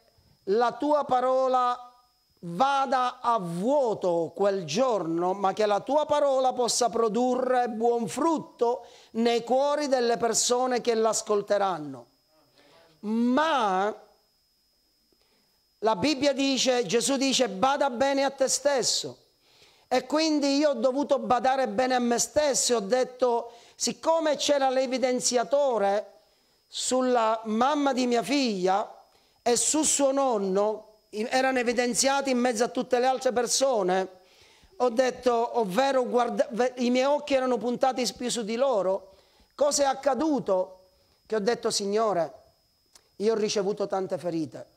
la tua parola vada a vuoto quel giorno, ma che la tua parola possa produrre buon frutto nei cuori delle persone che l'ascolteranno. Ma la Bibbia dice, Gesù dice, bada bene a te stesso. E quindi io ho dovuto badare bene a me stesso, ho detto, siccome c'era l'evidenziatore sulla mamma di mia figlia e su suo nonno, erano evidenziati in mezzo a tutte le altre persone, ho detto, ovvero guarda, i miei occhi erano puntati più su di loro, cosa è accaduto? Che ho detto, Signore, io ho ricevuto tante ferite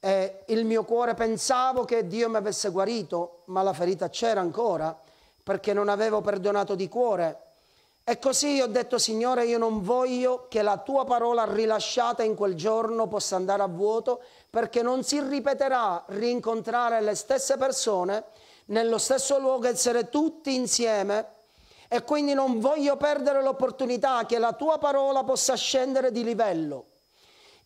e il mio cuore pensavo che Dio mi avesse guarito, ma la ferita c'era ancora perché non avevo perdonato di cuore. E così ho detto, Signore, io non voglio che la tua parola rilasciata in quel giorno possa andare a vuoto, perché non si ripeterà rincontrare le stesse persone nello stesso luogo, essere tutti insieme e quindi non voglio perdere l'opportunità che la tua parola possa scendere di livello.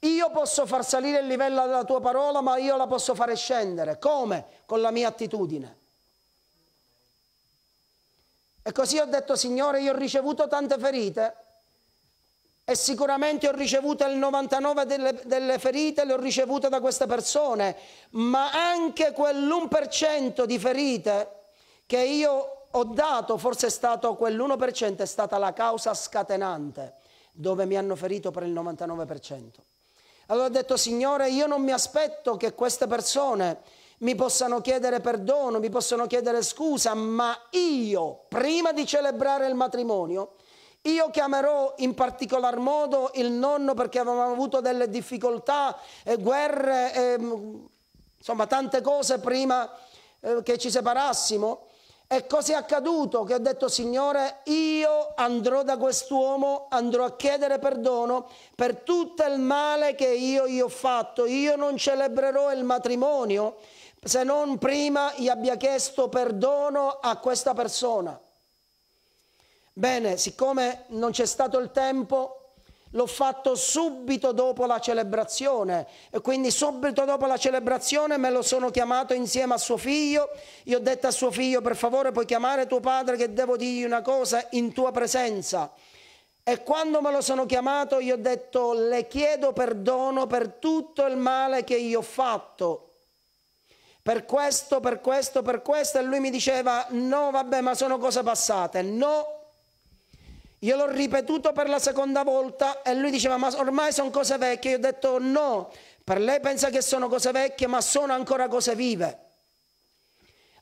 Io posso far salire il livello della tua parola, ma io la posso fare scendere. Come? Con la mia attitudine. E così ho detto, Signore, io ho ricevuto tante ferite, e sicuramente ho ricevuto il 99 delle, delle ferite, le ho ricevute da queste persone, ma anche quell'1% di ferite che io ho dato, forse è stato quell'1%, è stata la causa scatenante dove mi hanno ferito per il 99%. Allora ho detto, Signore, io non mi aspetto che queste persone mi possano chiedere perdono, mi possano chiedere scusa, ma io, prima di celebrare il matrimonio, io chiamerò in particolar modo il nonno perché avevamo avuto delle difficoltà, eh, guerre, eh, insomma tante cose prima eh, che ci separassimo. E così è accaduto che ho detto, Signore, io andrò da quest'uomo, andrò a chiedere perdono per tutto il male che io gli ho fatto. Io non celebrerò il matrimonio se non prima gli abbia chiesto perdono a questa persona. Bene, siccome non c'è stato il tempo, l'ho fatto subito dopo la celebrazione e quindi subito dopo la celebrazione me lo sono chiamato insieme a suo figlio, Io ho detto a suo figlio per favore puoi chiamare tuo padre che devo dirgli una cosa in tua presenza. E quando me lo sono chiamato gli ho detto le chiedo perdono per tutto il male che io ho fatto. Per questo, per questo, per questo. E lui mi diceva no vabbè ma sono cose passate. No, io l'ho ripetuto per la seconda volta e lui diceva ma ormai sono cose vecchie. Io ho detto no, per lei pensa che sono cose vecchie ma sono ancora cose vive.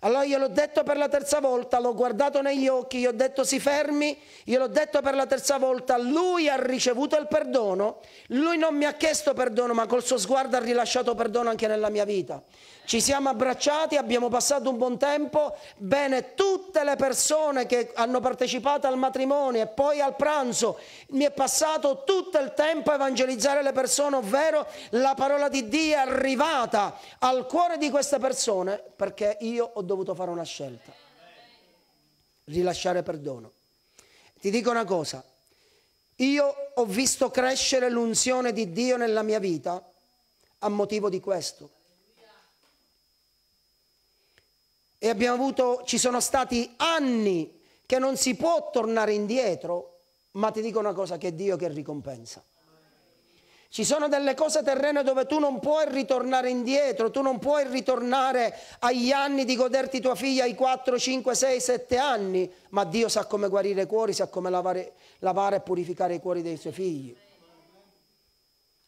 Allora io l'ho detto per la terza volta, l'ho guardato negli occhi, gli ho detto si fermi, io l'ho detto per la terza volta, lui ha ricevuto il perdono, lui non mi ha chiesto perdono ma col suo sguardo ha rilasciato perdono anche nella mia vita ci siamo abbracciati, abbiamo passato un buon tempo, bene tutte le persone che hanno partecipato al matrimonio e poi al pranzo, mi è passato tutto il tempo a evangelizzare le persone, ovvero la parola di Dio è arrivata al cuore di queste persone perché io ho dovuto fare una scelta, rilasciare perdono. Ti dico una cosa, io ho visto crescere l'unzione di Dio nella mia vita a motivo di questo e abbiamo avuto, ci sono stati anni che non si può tornare indietro, ma ti dico una cosa che è Dio che ricompensa. Ci sono delle cose terrene dove tu non puoi ritornare indietro, tu non puoi ritornare agli anni di goderti tua figlia ai 4, 5, 6, 7 anni, ma Dio sa come guarire i cuori, sa come lavare, lavare e purificare i cuori dei suoi figli.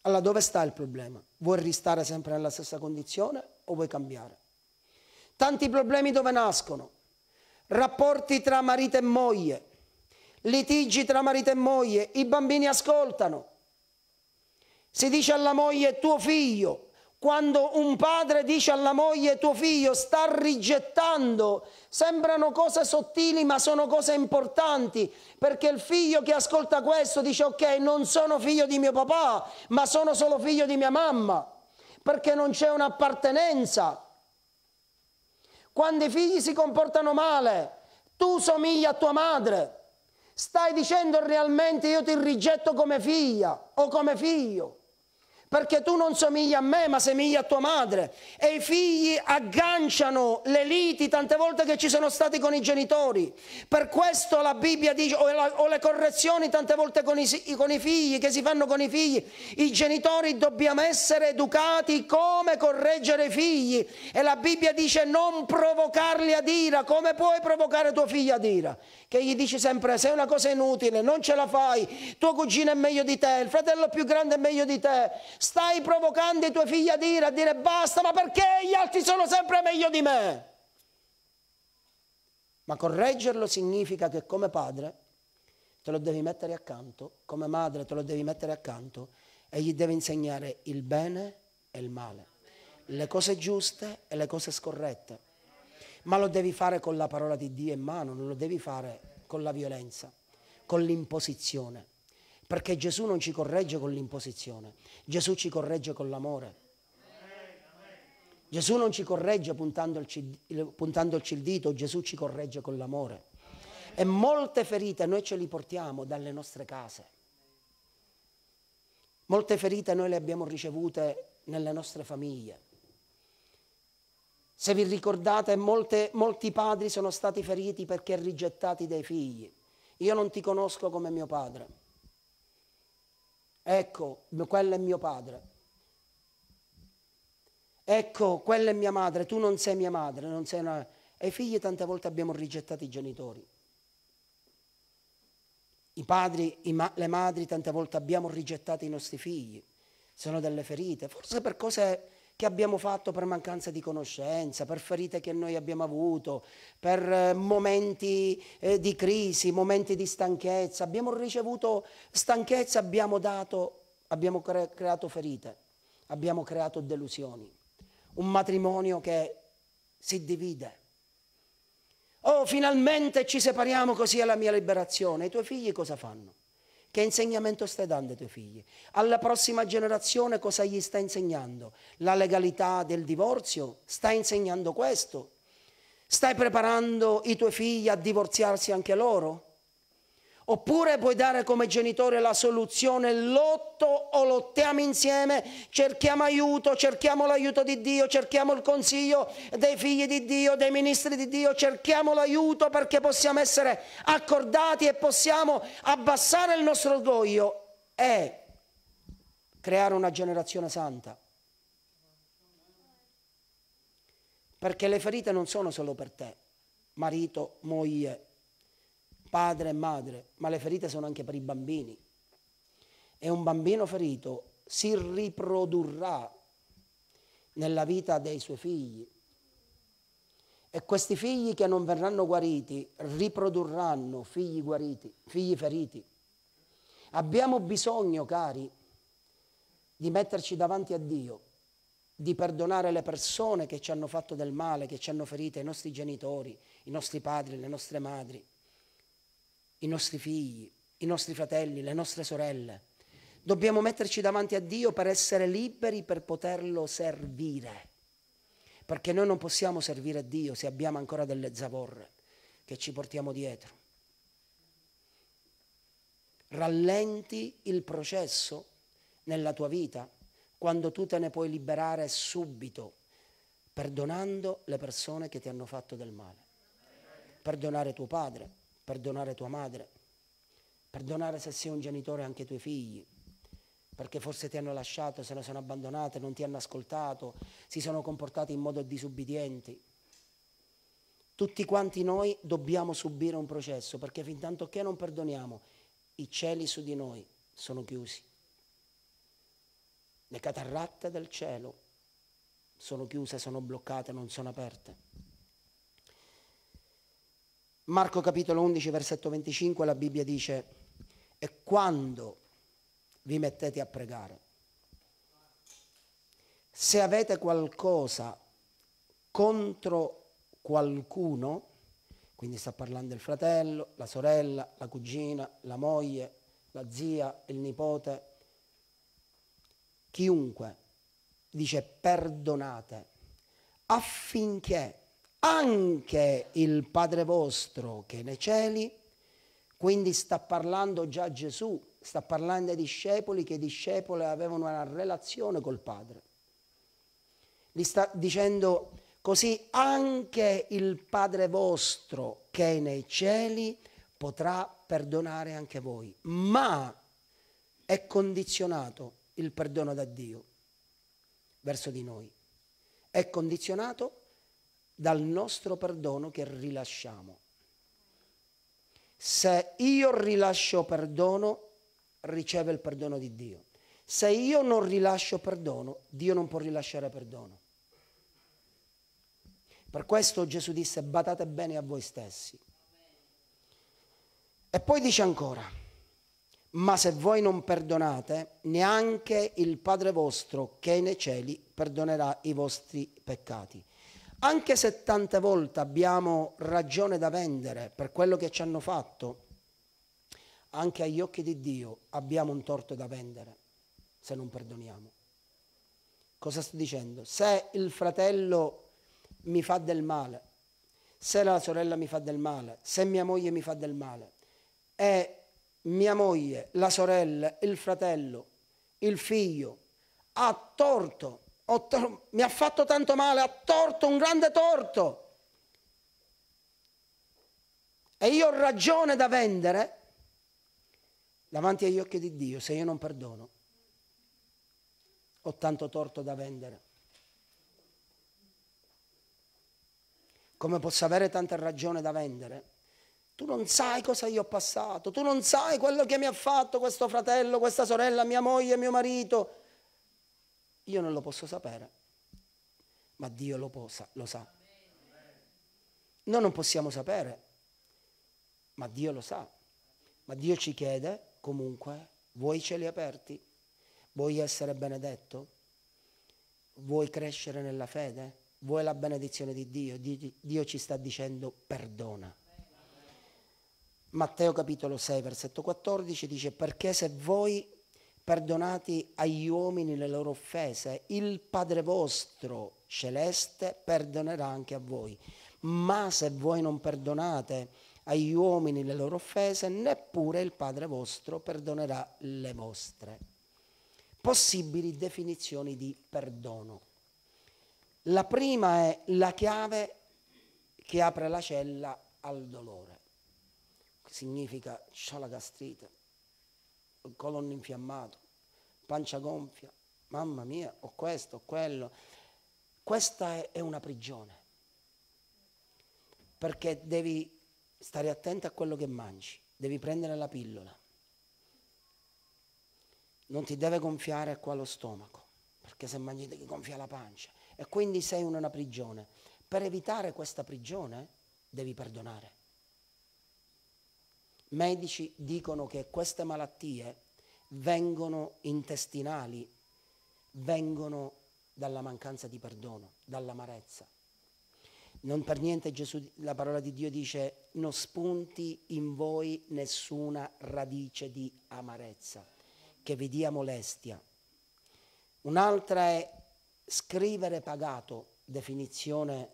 Allora dove sta il problema? Vuoi restare sempre nella stessa condizione o vuoi cambiare? Tanti problemi dove nascono? Rapporti tra marito e moglie, litigi tra marito e moglie, i bambini ascoltano. Si dice alla moglie tuo figlio, quando un padre dice alla moglie tuo figlio sta rigettando, sembrano cose sottili ma sono cose importanti, perché il figlio che ascolta questo dice ok non sono figlio di mio papà ma sono solo figlio di mia mamma, perché non c'è un'appartenenza. Quando i figli si comportano male, tu somigli a tua madre. Stai dicendo realmente io ti rigetto come figlia o come figlio perché tu non somigli a me, ma somigli a tua madre. E i figli agganciano le liti tante volte che ci sono stati con i genitori. Per questo la Bibbia dice, o, la, o le correzioni tante volte con i, con i figli, che si fanno con i figli. I genitori dobbiamo essere educati come correggere i figli. E la Bibbia dice non provocarli ad ira. Come puoi provocare tuo figlio ad ira? Che gli dici sempre, sei una cosa inutile, non ce la fai, tuo cugino è meglio di te, il fratello più grande è meglio di te stai provocando i tuoi figli a dire, a dire basta, ma perché gli altri sono sempre meglio di me? Ma correggerlo significa che come padre te lo devi mettere accanto, come madre te lo devi mettere accanto e gli devi insegnare il bene e il male, le cose giuste e le cose scorrette. Ma lo devi fare con la parola di Dio in mano, non lo devi fare con la violenza, con l'imposizione. Perché Gesù non ci corregge con l'imposizione, Gesù ci corregge con l'amore. Gesù non ci corregge puntandoci, puntandoci il dito, Gesù ci corregge con l'amore. E molte ferite noi ce le portiamo dalle nostre case. Molte ferite noi le abbiamo ricevute nelle nostre famiglie. Se vi ricordate, molte, molti padri sono stati feriti perché rigettati dai figli. Io non ti conosco come mio padre. Ecco, quello è mio padre. Ecco, quella è mia madre, tu non sei mia madre, non sei una... E i figli tante volte abbiamo rigettato i genitori. I padri, i ma... le madri tante volte abbiamo rigettato i nostri figli. Sono delle ferite, forse per cose che abbiamo fatto per mancanza di conoscenza, per ferite che noi abbiamo avuto, per eh, momenti eh, di crisi, momenti di stanchezza. Abbiamo ricevuto stanchezza, abbiamo, dato, abbiamo cre creato ferite, abbiamo creato delusioni. Un matrimonio che si divide. Oh, finalmente ci separiamo così è la mia liberazione. I tuoi figli cosa fanno? Che insegnamento stai dando ai tuoi figli? Alla prossima generazione cosa gli stai insegnando? La legalità del divorzio? Stai insegnando questo? Stai preparando i tuoi figli a divorziarsi anche loro? Oppure puoi dare come genitore la soluzione, lotto o lottiamo insieme, cerchiamo aiuto, cerchiamo l'aiuto di Dio, cerchiamo il consiglio dei figli di Dio, dei ministri di Dio, cerchiamo l'aiuto perché possiamo essere accordati e possiamo abbassare il nostro orgoglio e creare una generazione santa. Perché le ferite non sono solo per te, marito, moglie, padre e madre, ma le ferite sono anche per i bambini. E un bambino ferito si riprodurrà nella vita dei suoi figli. E questi figli che non verranno guariti riprodurranno figli guariti, figli feriti. Abbiamo bisogno, cari, di metterci davanti a Dio, di perdonare le persone che ci hanno fatto del male, che ci hanno ferito, i nostri genitori, i nostri padri, le nostre madri i nostri figli, i nostri fratelli, le nostre sorelle. Dobbiamo metterci davanti a Dio per essere liberi, per poterlo servire. Perché noi non possiamo servire Dio se abbiamo ancora delle zavorre che ci portiamo dietro. Rallenti il processo nella tua vita quando tu te ne puoi liberare subito, perdonando le persone che ti hanno fatto del male. Perdonare tuo padre, perdonare tua madre, perdonare se sei un genitore anche i tuoi figli, perché forse ti hanno lasciato, se ne sono abbandonate, non ti hanno ascoltato, si sono comportati in modo disubbidienti. Tutti quanti noi dobbiamo subire un processo, perché fin tanto che non perdoniamo, i cieli su di noi sono chiusi. Le cataratte del cielo sono chiuse, sono bloccate, non sono aperte. Marco capitolo 11 versetto 25 la Bibbia dice, e quando vi mettete a pregare, se avete qualcosa contro qualcuno, quindi sta parlando il fratello, la sorella, la cugina, la moglie, la zia, il nipote, chiunque dice perdonate affinché anche il Padre vostro che è nei cieli, quindi sta parlando già Gesù, sta parlando ai discepoli che i discepoli avevano una relazione col Padre. Gli sta dicendo così anche il Padre vostro che è nei cieli potrà perdonare anche voi, ma è condizionato il perdono da Dio verso di noi. È condizionato dal nostro perdono che rilasciamo. Se io rilascio perdono, riceve il perdono di Dio. Se io non rilascio perdono, Dio non può rilasciare perdono. Per questo Gesù disse, badate bene a voi stessi. E poi dice ancora, ma se voi non perdonate, neanche il Padre vostro che è nei cieli perdonerà i vostri peccati. Anche se tante volte abbiamo ragione da vendere per quello che ci hanno fatto, anche agli occhi di Dio abbiamo un torto da vendere se non perdoniamo. Cosa sto dicendo? Se il fratello mi fa del male, se la sorella mi fa del male, se mia moglie mi fa del male, e mia moglie, la sorella, il fratello, il figlio ha torto ho, mi ha fatto tanto male, ha torto un grande torto. E io ho ragione da vendere davanti agli occhi di Dio se io non perdono. Ho tanto torto da vendere. Come posso avere tanta ragione da vendere? Tu non sai cosa io ho passato, tu non sai quello che mi ha fatto questo fratello, questa sorella, mia moglie, mio marito io non lo posso sapere, ma Dio lo, può, lo sa. Noi non possiamo sapere, ma Dio lo sa. Ma Dio ci chiede comunque, vuoi cieli aperti? Vuoi essere benedetto? Vuoi crescere nella fede? Vuoi la benedizione di Dio? Dio ci sta dicendo perdona. Matteo capitolo 6 versetto 14 dice perché se voi perdonati agli uomini le loro offese, il Padre vostro celeste perdonerà anche a voi. Ma se voi non perdonate agli uomini le loro offese, neppure il Padre vostro perdonerà le vostre. Possibili definizioni di perdono. La prima è la chiave che apre la cella al dolore. Significa c'ho la gastrite, colonno infiammato, pancia gonfia, mamma mia, ho questo, ho quello. Questa è, è una prigione, perché devi stare attento a quello che mangi, devi prendere la pillola, non ti deve gonfiare qua lo stomaco, perché se mangi ti gonfia la pancia, e quindi sei in una prigione. Per evitare questa prigione devi perdonare medici dicono che queste malattie vengono intestinali, vengono dalla mancanza di perdono, dall'amarezza. Non per niente Gesù, la parola di Dio dice, non spunti in voi nessuna radice di amarezza che vi dia molestia. Un'altra è scrivere pagato, definizione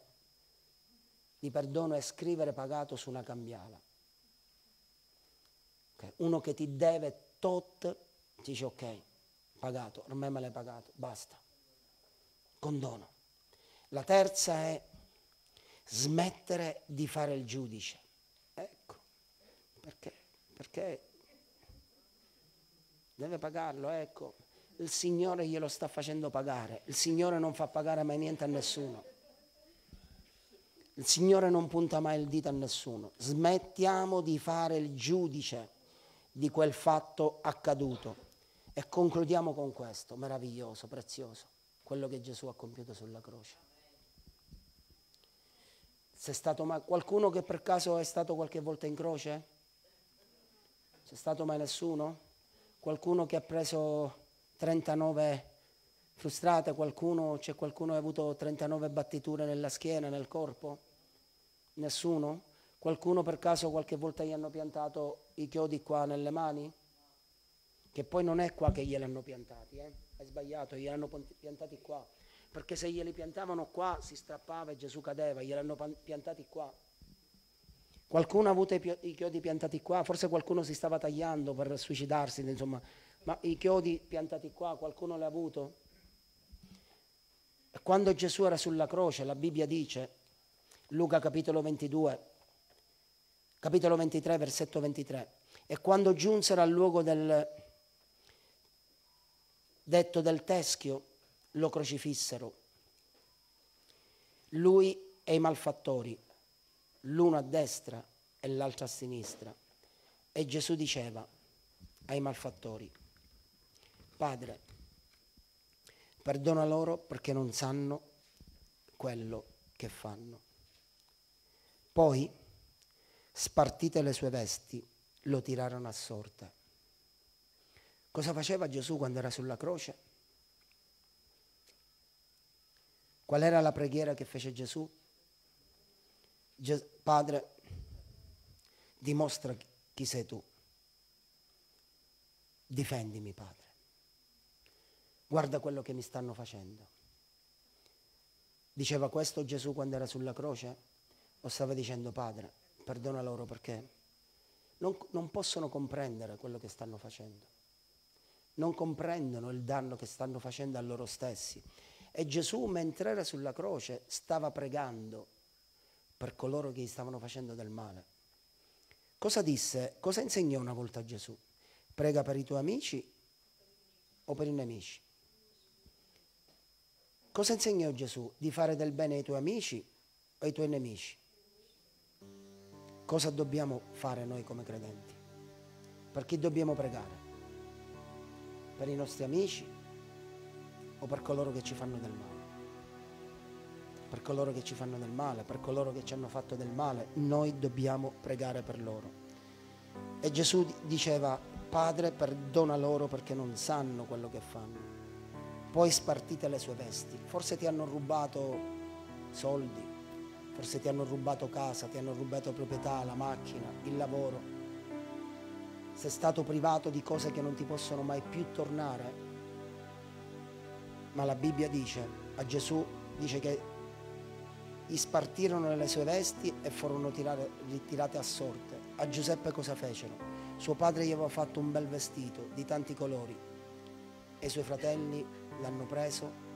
di perdono è scrivere pagato su una cambiala. Okay. Uno che ti deve tot, ti dice ok, pagato, ormai me l'hai pagato, basta. Condono. La terza è smettere di fare il giudice. Ecco, perché? Perché deve pagarlo, ecco. Il Signore glielo sta facendo pagare. Il Signore non fa pagare mai niente a nessuno. Il Signore non punta mai il dito a nessuno. Smettiamo di fare il giudice di quel fatto accaduto. E concludiamo con questo, meraviglioso, prezioso, quello che Gesù ha compiuto sulla croce. C'è stato mai qualcuno che per caso è stato qualche volta in croce? C'è stato mai nessuno? Qualcuno che ha preso 39 frustrate, qualcuno, c'è qualcuno che ha avuto 39 battiture nella schiena, nel corpo? Nessuno? Qualcuno per caso qualche volta gli hanno piantato i chiodi qua nelle mani? Che poi non è qua che gliel'hanno piantati, eh? hai sbagliato, gliel'hanno piantati qua. Perché se glieli piantavano qua si strappava e Gesù cadeva, gliel'hanno piantati qua. Qualcuno ha avuto i, i chiodi piantati qua, forse qualcuno si stava tagliando per suicidarsi, insomma, ma i chiodi piantati qua qualcuno l'ha avuto? Quando Gesù era sulla croce, la Bibbia dice, Luca capitolo 22, capitolo 23, versetto 23. E quando giunsero al luogo del detto del teschio, lo crocifissero. Lui e i malfattori, l'uno a destra e l'altro a sinistra. E Gesù diceva ai malfattori, Padre, perdona loro perché non sanno quello che fanno. Poi spartite le sue vesti, lo tirarono a sorte. Cosa faceva Gesù quando era sulla croce? Qual era la preghiera che fece Gesù? Ges- Padre, dimostra chi sei tu. Difendimi, Padre. Guarda quello che mi stanno facendo. Diceva questo Gesù quando era sulla croce? O stava dicendo, Padre, perdona loro perché non, non possono comprendere quello che stanno facendo. Non comprendono il danno che stanno facendo a loro stessi. E Gesù, mentre era sulla croce, stava pregando per coloro che gli stavano facendo del male. Cosa disse? Cosa insegnò una volta a Gesù? Prega per i tuoi amici o per i nemici? Cosa insegnò Gesù? Di fare del bene ai tuoi amici o ai tuoi nemici? cosa dobbiamo fare noi come credenti? Per chi dobbiamo pregare? Per i nostri amici o per coloro che ci fanno del male? Per coloro che ci fanno del male, per coloro che ci hanno fatto del male, noi dobbiamo pregare per loro. E Gesù diceva, Padre, perdona loro perché non sanno quello che fanno. Poi spartite le sue vesti. Forse ti hanno rubato soldi, Forse ti hanno rubato casa, ti hanno rubato proprietà, la macchina, il lavoro. Sei stato privato di cose che non ti possono mai più tornare. Ma la Bibbia dice, a Gesù dice che gli spartirono le sue vesti e furono tirate, ritirate a sorte. A Giuseppe cosa fecero? Suo padre gli aveva fatto un bel vestito di tanti colori e i suoi fratelli l'hanno preso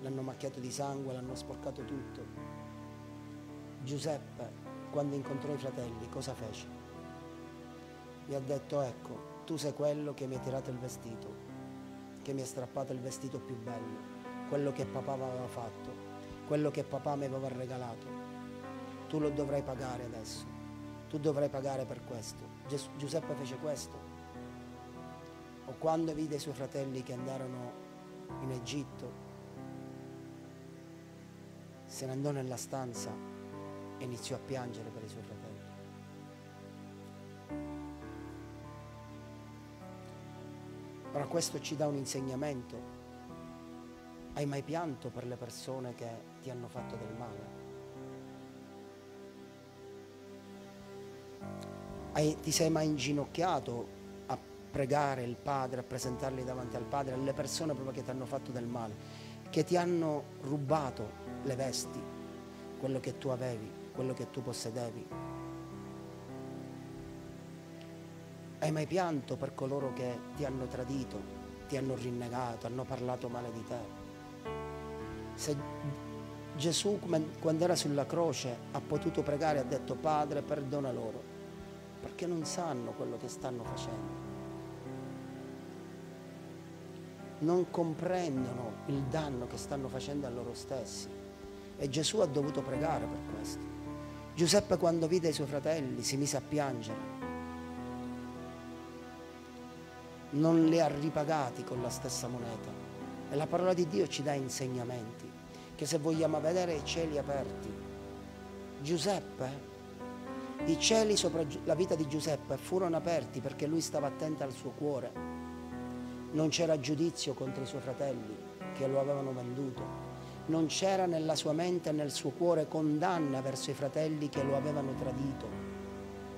l'hanno macchiato di sangue, l'hanno sporcato tutto. Giuseppe, quando incontrò i fratelli, cosa fece? Gli ha detto, ecco, tu sei quello che mi ha tirato il vestito, che mi ha strappato il vestito più bello, quello che papà mi aveva fatto, quello che papà mi aveva regalato. Tu lo dovrai pagare adesso, tu dovrai pagare per questo. Giuseppe fece questo. O quando vide i suoi fratelli che andarono in Egitto se ne andò nella stanza e iniziò a piangere per i suoi fratelli. Ora questo ci dà un insegnamento. Hai mai pianto per le persone che ti hanno fatto del male? Hai, ti sei mai inginocchiato a pregare il Padre, a presentarli davanti al Padre, alle persone proprio che ti hanno fatto del male? che ti hanno rubato le vesti, quello che tu avevi, quello che tu possedevi. Hai mai pianto per coloro che ti hanno tradito, ti hanno rinnegato, hanno parlato male di te? Se Gesù quando era sulla croce ha potuto pregare, ha detto Padre perdona loro, perché non sanno quello che stanno facendo. non comprendono il danno che stanno facendo a loro stessi. E Gesù ha dovuto pregare per questo. Giuseppe quando vide i suoi fratelli si mise a piangere. Non li ha ripagati con la stessa moneta. E la parola di Dio ci dà insegnamenti che se vogliamo vedere i cieli aperti, Giuseppe, i cieli sopra la vita di Giuseppe furono aperti perché lui stava attento al suo cuore non c'era giudizio contro i suoi fratelli che lo avevano venduto, non c'era nella sua mente e nel suo cuore condanna verso i fratelli che lo avevano tradito,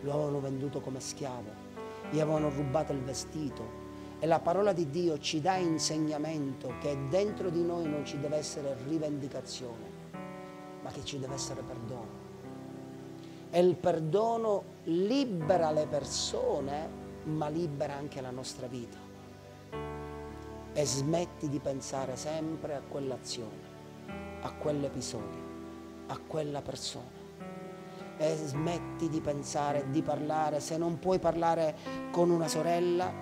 lo avevano venduto come schiavo, gli avevano rubato il vestito. E la parola di Dio ci dà insegnamento che dentro di noi non ci deve essere rivendicazione, ma che ci deve essere perdono. E il perdono libera le persone, ma libera anche la nostra vita e smetti di pensare sempre a quell'azione, a quell'episodio, a quella persona. E smetti di pensare, di parlare, se non puoi parlare con una sorella,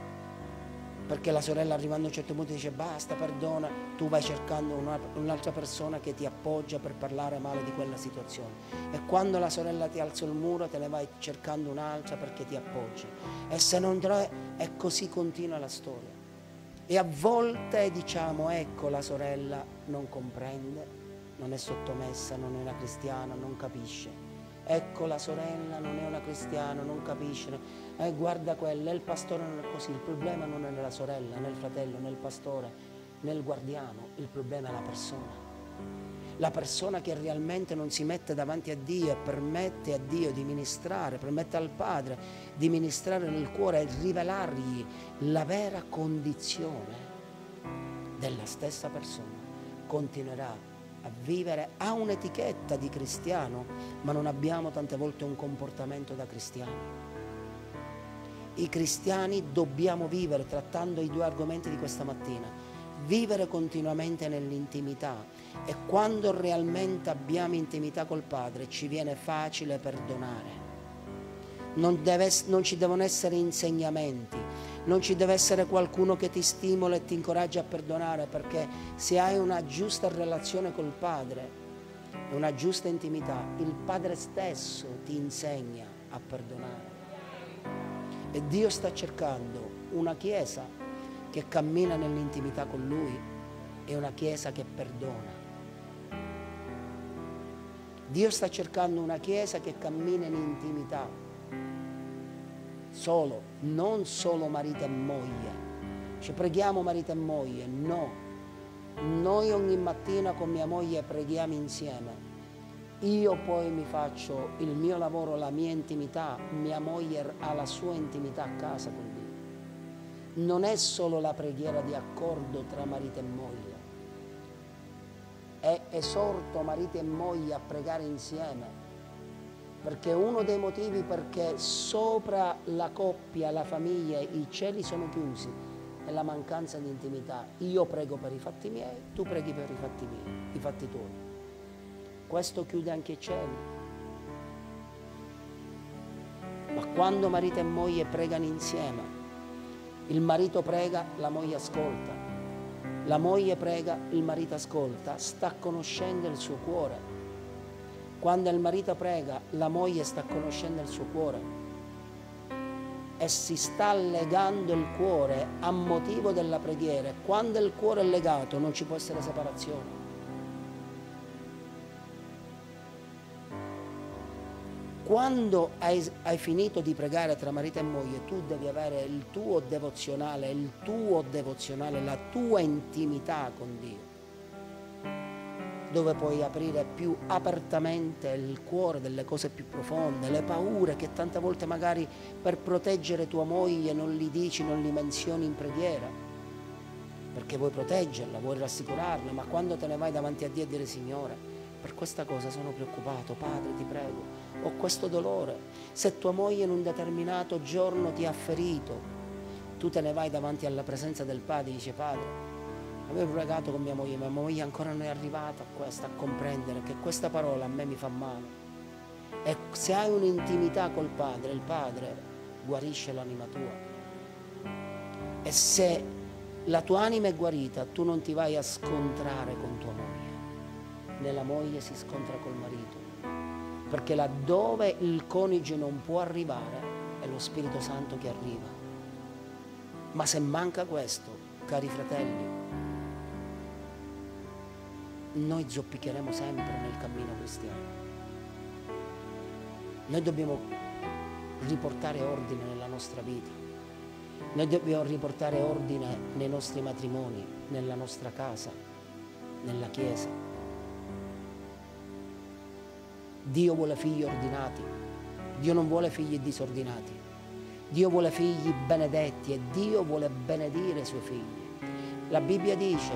perché la sorella arrivando a un certo punto dice basta, perdona, tu vai cercando un'altra persona che ti appoggia per parlare male di quella situazione. E quando la sorella ti alza il muro te ne vai cercando un'altra perché ti appoggia. E se non trovi, e così continua la storia. E a volte diciamo, ecco la sorella non comprende, non è sottomessa, non è una cristiana, non capisce. Ecco la sorella non è una cristiana, non capisce. Eh, guarda quella, il pastore non è così. Il problema non è nella sorella, nel fratello, nel pastore, nel guardiano, il problema è la persona. La persona che realmente non si mette davanti a Dio e permette a Dio di ministrare, permette al Padre di ministrare nel cuore e rivelargli la vera condizione della stessa persona, continuerà a vivere, ha un'etichetta di cristiano, ma non abbiamo tante volte un comportamento da cristiano. I cristiani dobbiamo vivere, trattando i due argomenti di questa mattina, vivere continuamente nell'intimità, e quando realmente abbiamo intimità col Padre ci viene facile perdonare. Non, deve, non, ci devono essere insegnamenti, non ci deve essere qualcuno che ti stimola e ti incoraggia a perdonare, perché se hai una giusta relazione col Padre, e una giusta intimità, il Padre stesso ti insegna a perdonare. E Dio sta cercando una Chiesa che cammina nell'intimità con Lui e una Chiesa che perdona. Dio sta cercando una chiesa che cammina in intimità, solo, non solo marito e moglie. Ci preghiamo marito e moglie, no. Noi ogni mattina con mia moglie preghiamo insieme. Io poi mi faccio il mio lavoro, la mia intimità, mia moglie ha la sua intimità a casa con Dio. Non è solo la preghiera di accordo tra marito e moglie, e esorto marito e moglie a pregare insieme perché uno dei motivi perché sopra la coppia, la famiglia, i cieli sono chiusi è la mancanza di intimità. Io prego per i fatti miei, tu preghi per i fatti miei, i fatti tuoi. Questo chiude anche i cieli. Ma quando marito e moglie pregano insieme, il marito prega, la moglie ascolta. La moglie prega, il marito ascolta, sta conoscendo il suo cuore. Quando il marito prega, la moglie sta conoscendo il suo cuore e si sta legando il cuore a motivo della preghiera. Quando il cuore è legato non ci può essere separazione. quando hai, hai, finito di pregare tra marito e moglie, tu devi avere il tuo devozionale, il tuo devozionale, la tua intimità con Dio, dove puoi aprire più apertamente il cuore delle cose più profonde, le paure che tante volte magari per proteggere tua moglie non li dici, non li menzioni in preghiera, perché vuoi proteggerla, vuoi rassicurarla, ma quando te ne vai davanti a Dio e dire Signore, per questa cosa sono preoccupato, Padre ti prego ho questo dolore, se tua moglie in un determinato giorno ti ha ferito, tu te ne vai davanti alla presenza del padre e dice padre, avevo pregato con mia moglie, ma mia moglie ancora non è arrivata a, questa, a comprendere che questa parola a me mi fa male. E se hai un'intimità col padre, il padre guarisce l'anima tua. E se la tua anima è guarita, tu non ti vai a scontrare con tua moglie, né la moglie si scontra col marito perché laddove il coniuge non può arrivare è lo Spirito Santo che arriva. Ma se manca questo, cari fratelli, noi zoppicheremo sempre nel cammino cristiano. Noi dobbiamo riportare ordine nella nostra vita. Noi dobbiamo riportare ordine nei nostri matrimoni, nella nostra casa, nella Chiesa. Dio vuole figli ordinati, Dio non vuole figli disordinati, Dio vuole figli benedetti e Dio vuole benedire i suoi figli. La Bibbia dice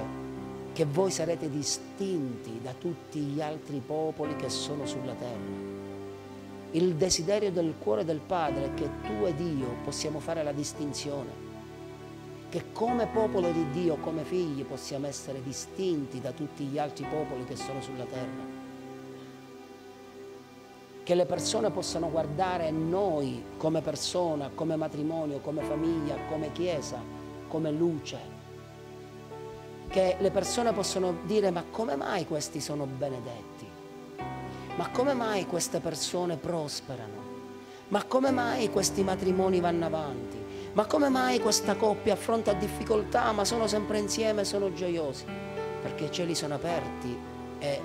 che voi sarete distinti da tutti gli altri popoli che sono sulla terra. Il desiderio del cuore del Padre è che tu ed io possiamo fare la distinzione, che come popolo di Dio, come figli, possiamo essere distinti da tutti gli altri popoli che sono sulla terra che le persone possano guardare noi come persona, come matrimonio, come famiglia, come chiesa, come luce. Che le persone possano dire ma come mai questi sono benedetti? Ma come mai queste persone prosperano? Ma come mai questi matrimoni vanno avanti? Ma come mai questa coppia affronta difficoltà ma sono sempre insieme, sono gioiosi? Perché i cieli sono aperti e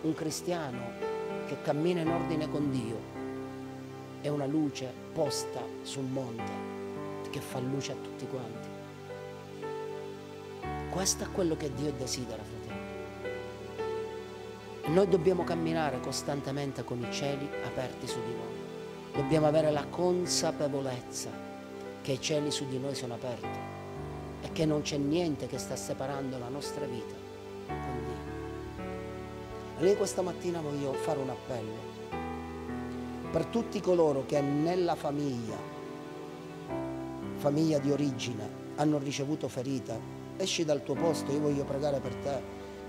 un cristiano che cammina in ordine con Dio è una luce posta sul monte che fa luce a tutti quanti. Questo è quello che Dio desidera, fratello. noi dobbiamo camminare costantemente con i cieli aperti su di noi. Dobbiamo avere la consapevolezza che i cieli su di noi sono aperti e che non c'è niente che sta separando la nostra vita a lei questa mattina voglio fare un appello per tutti coloro che nella famiglia, famiglia di origine, hanno ricevuto ferita. Esci dal tuo posto, io voglio pregare per te.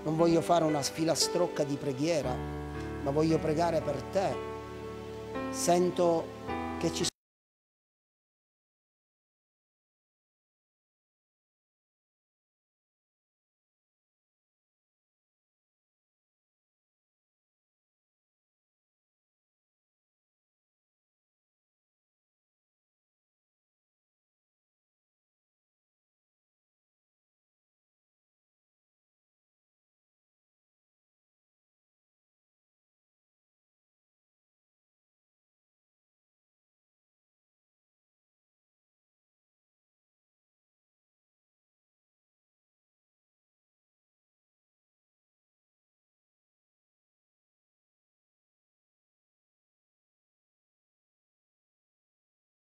Non voglio fare una filastrocca di preghiera, ma voglio pregare per te. Sento che ci sono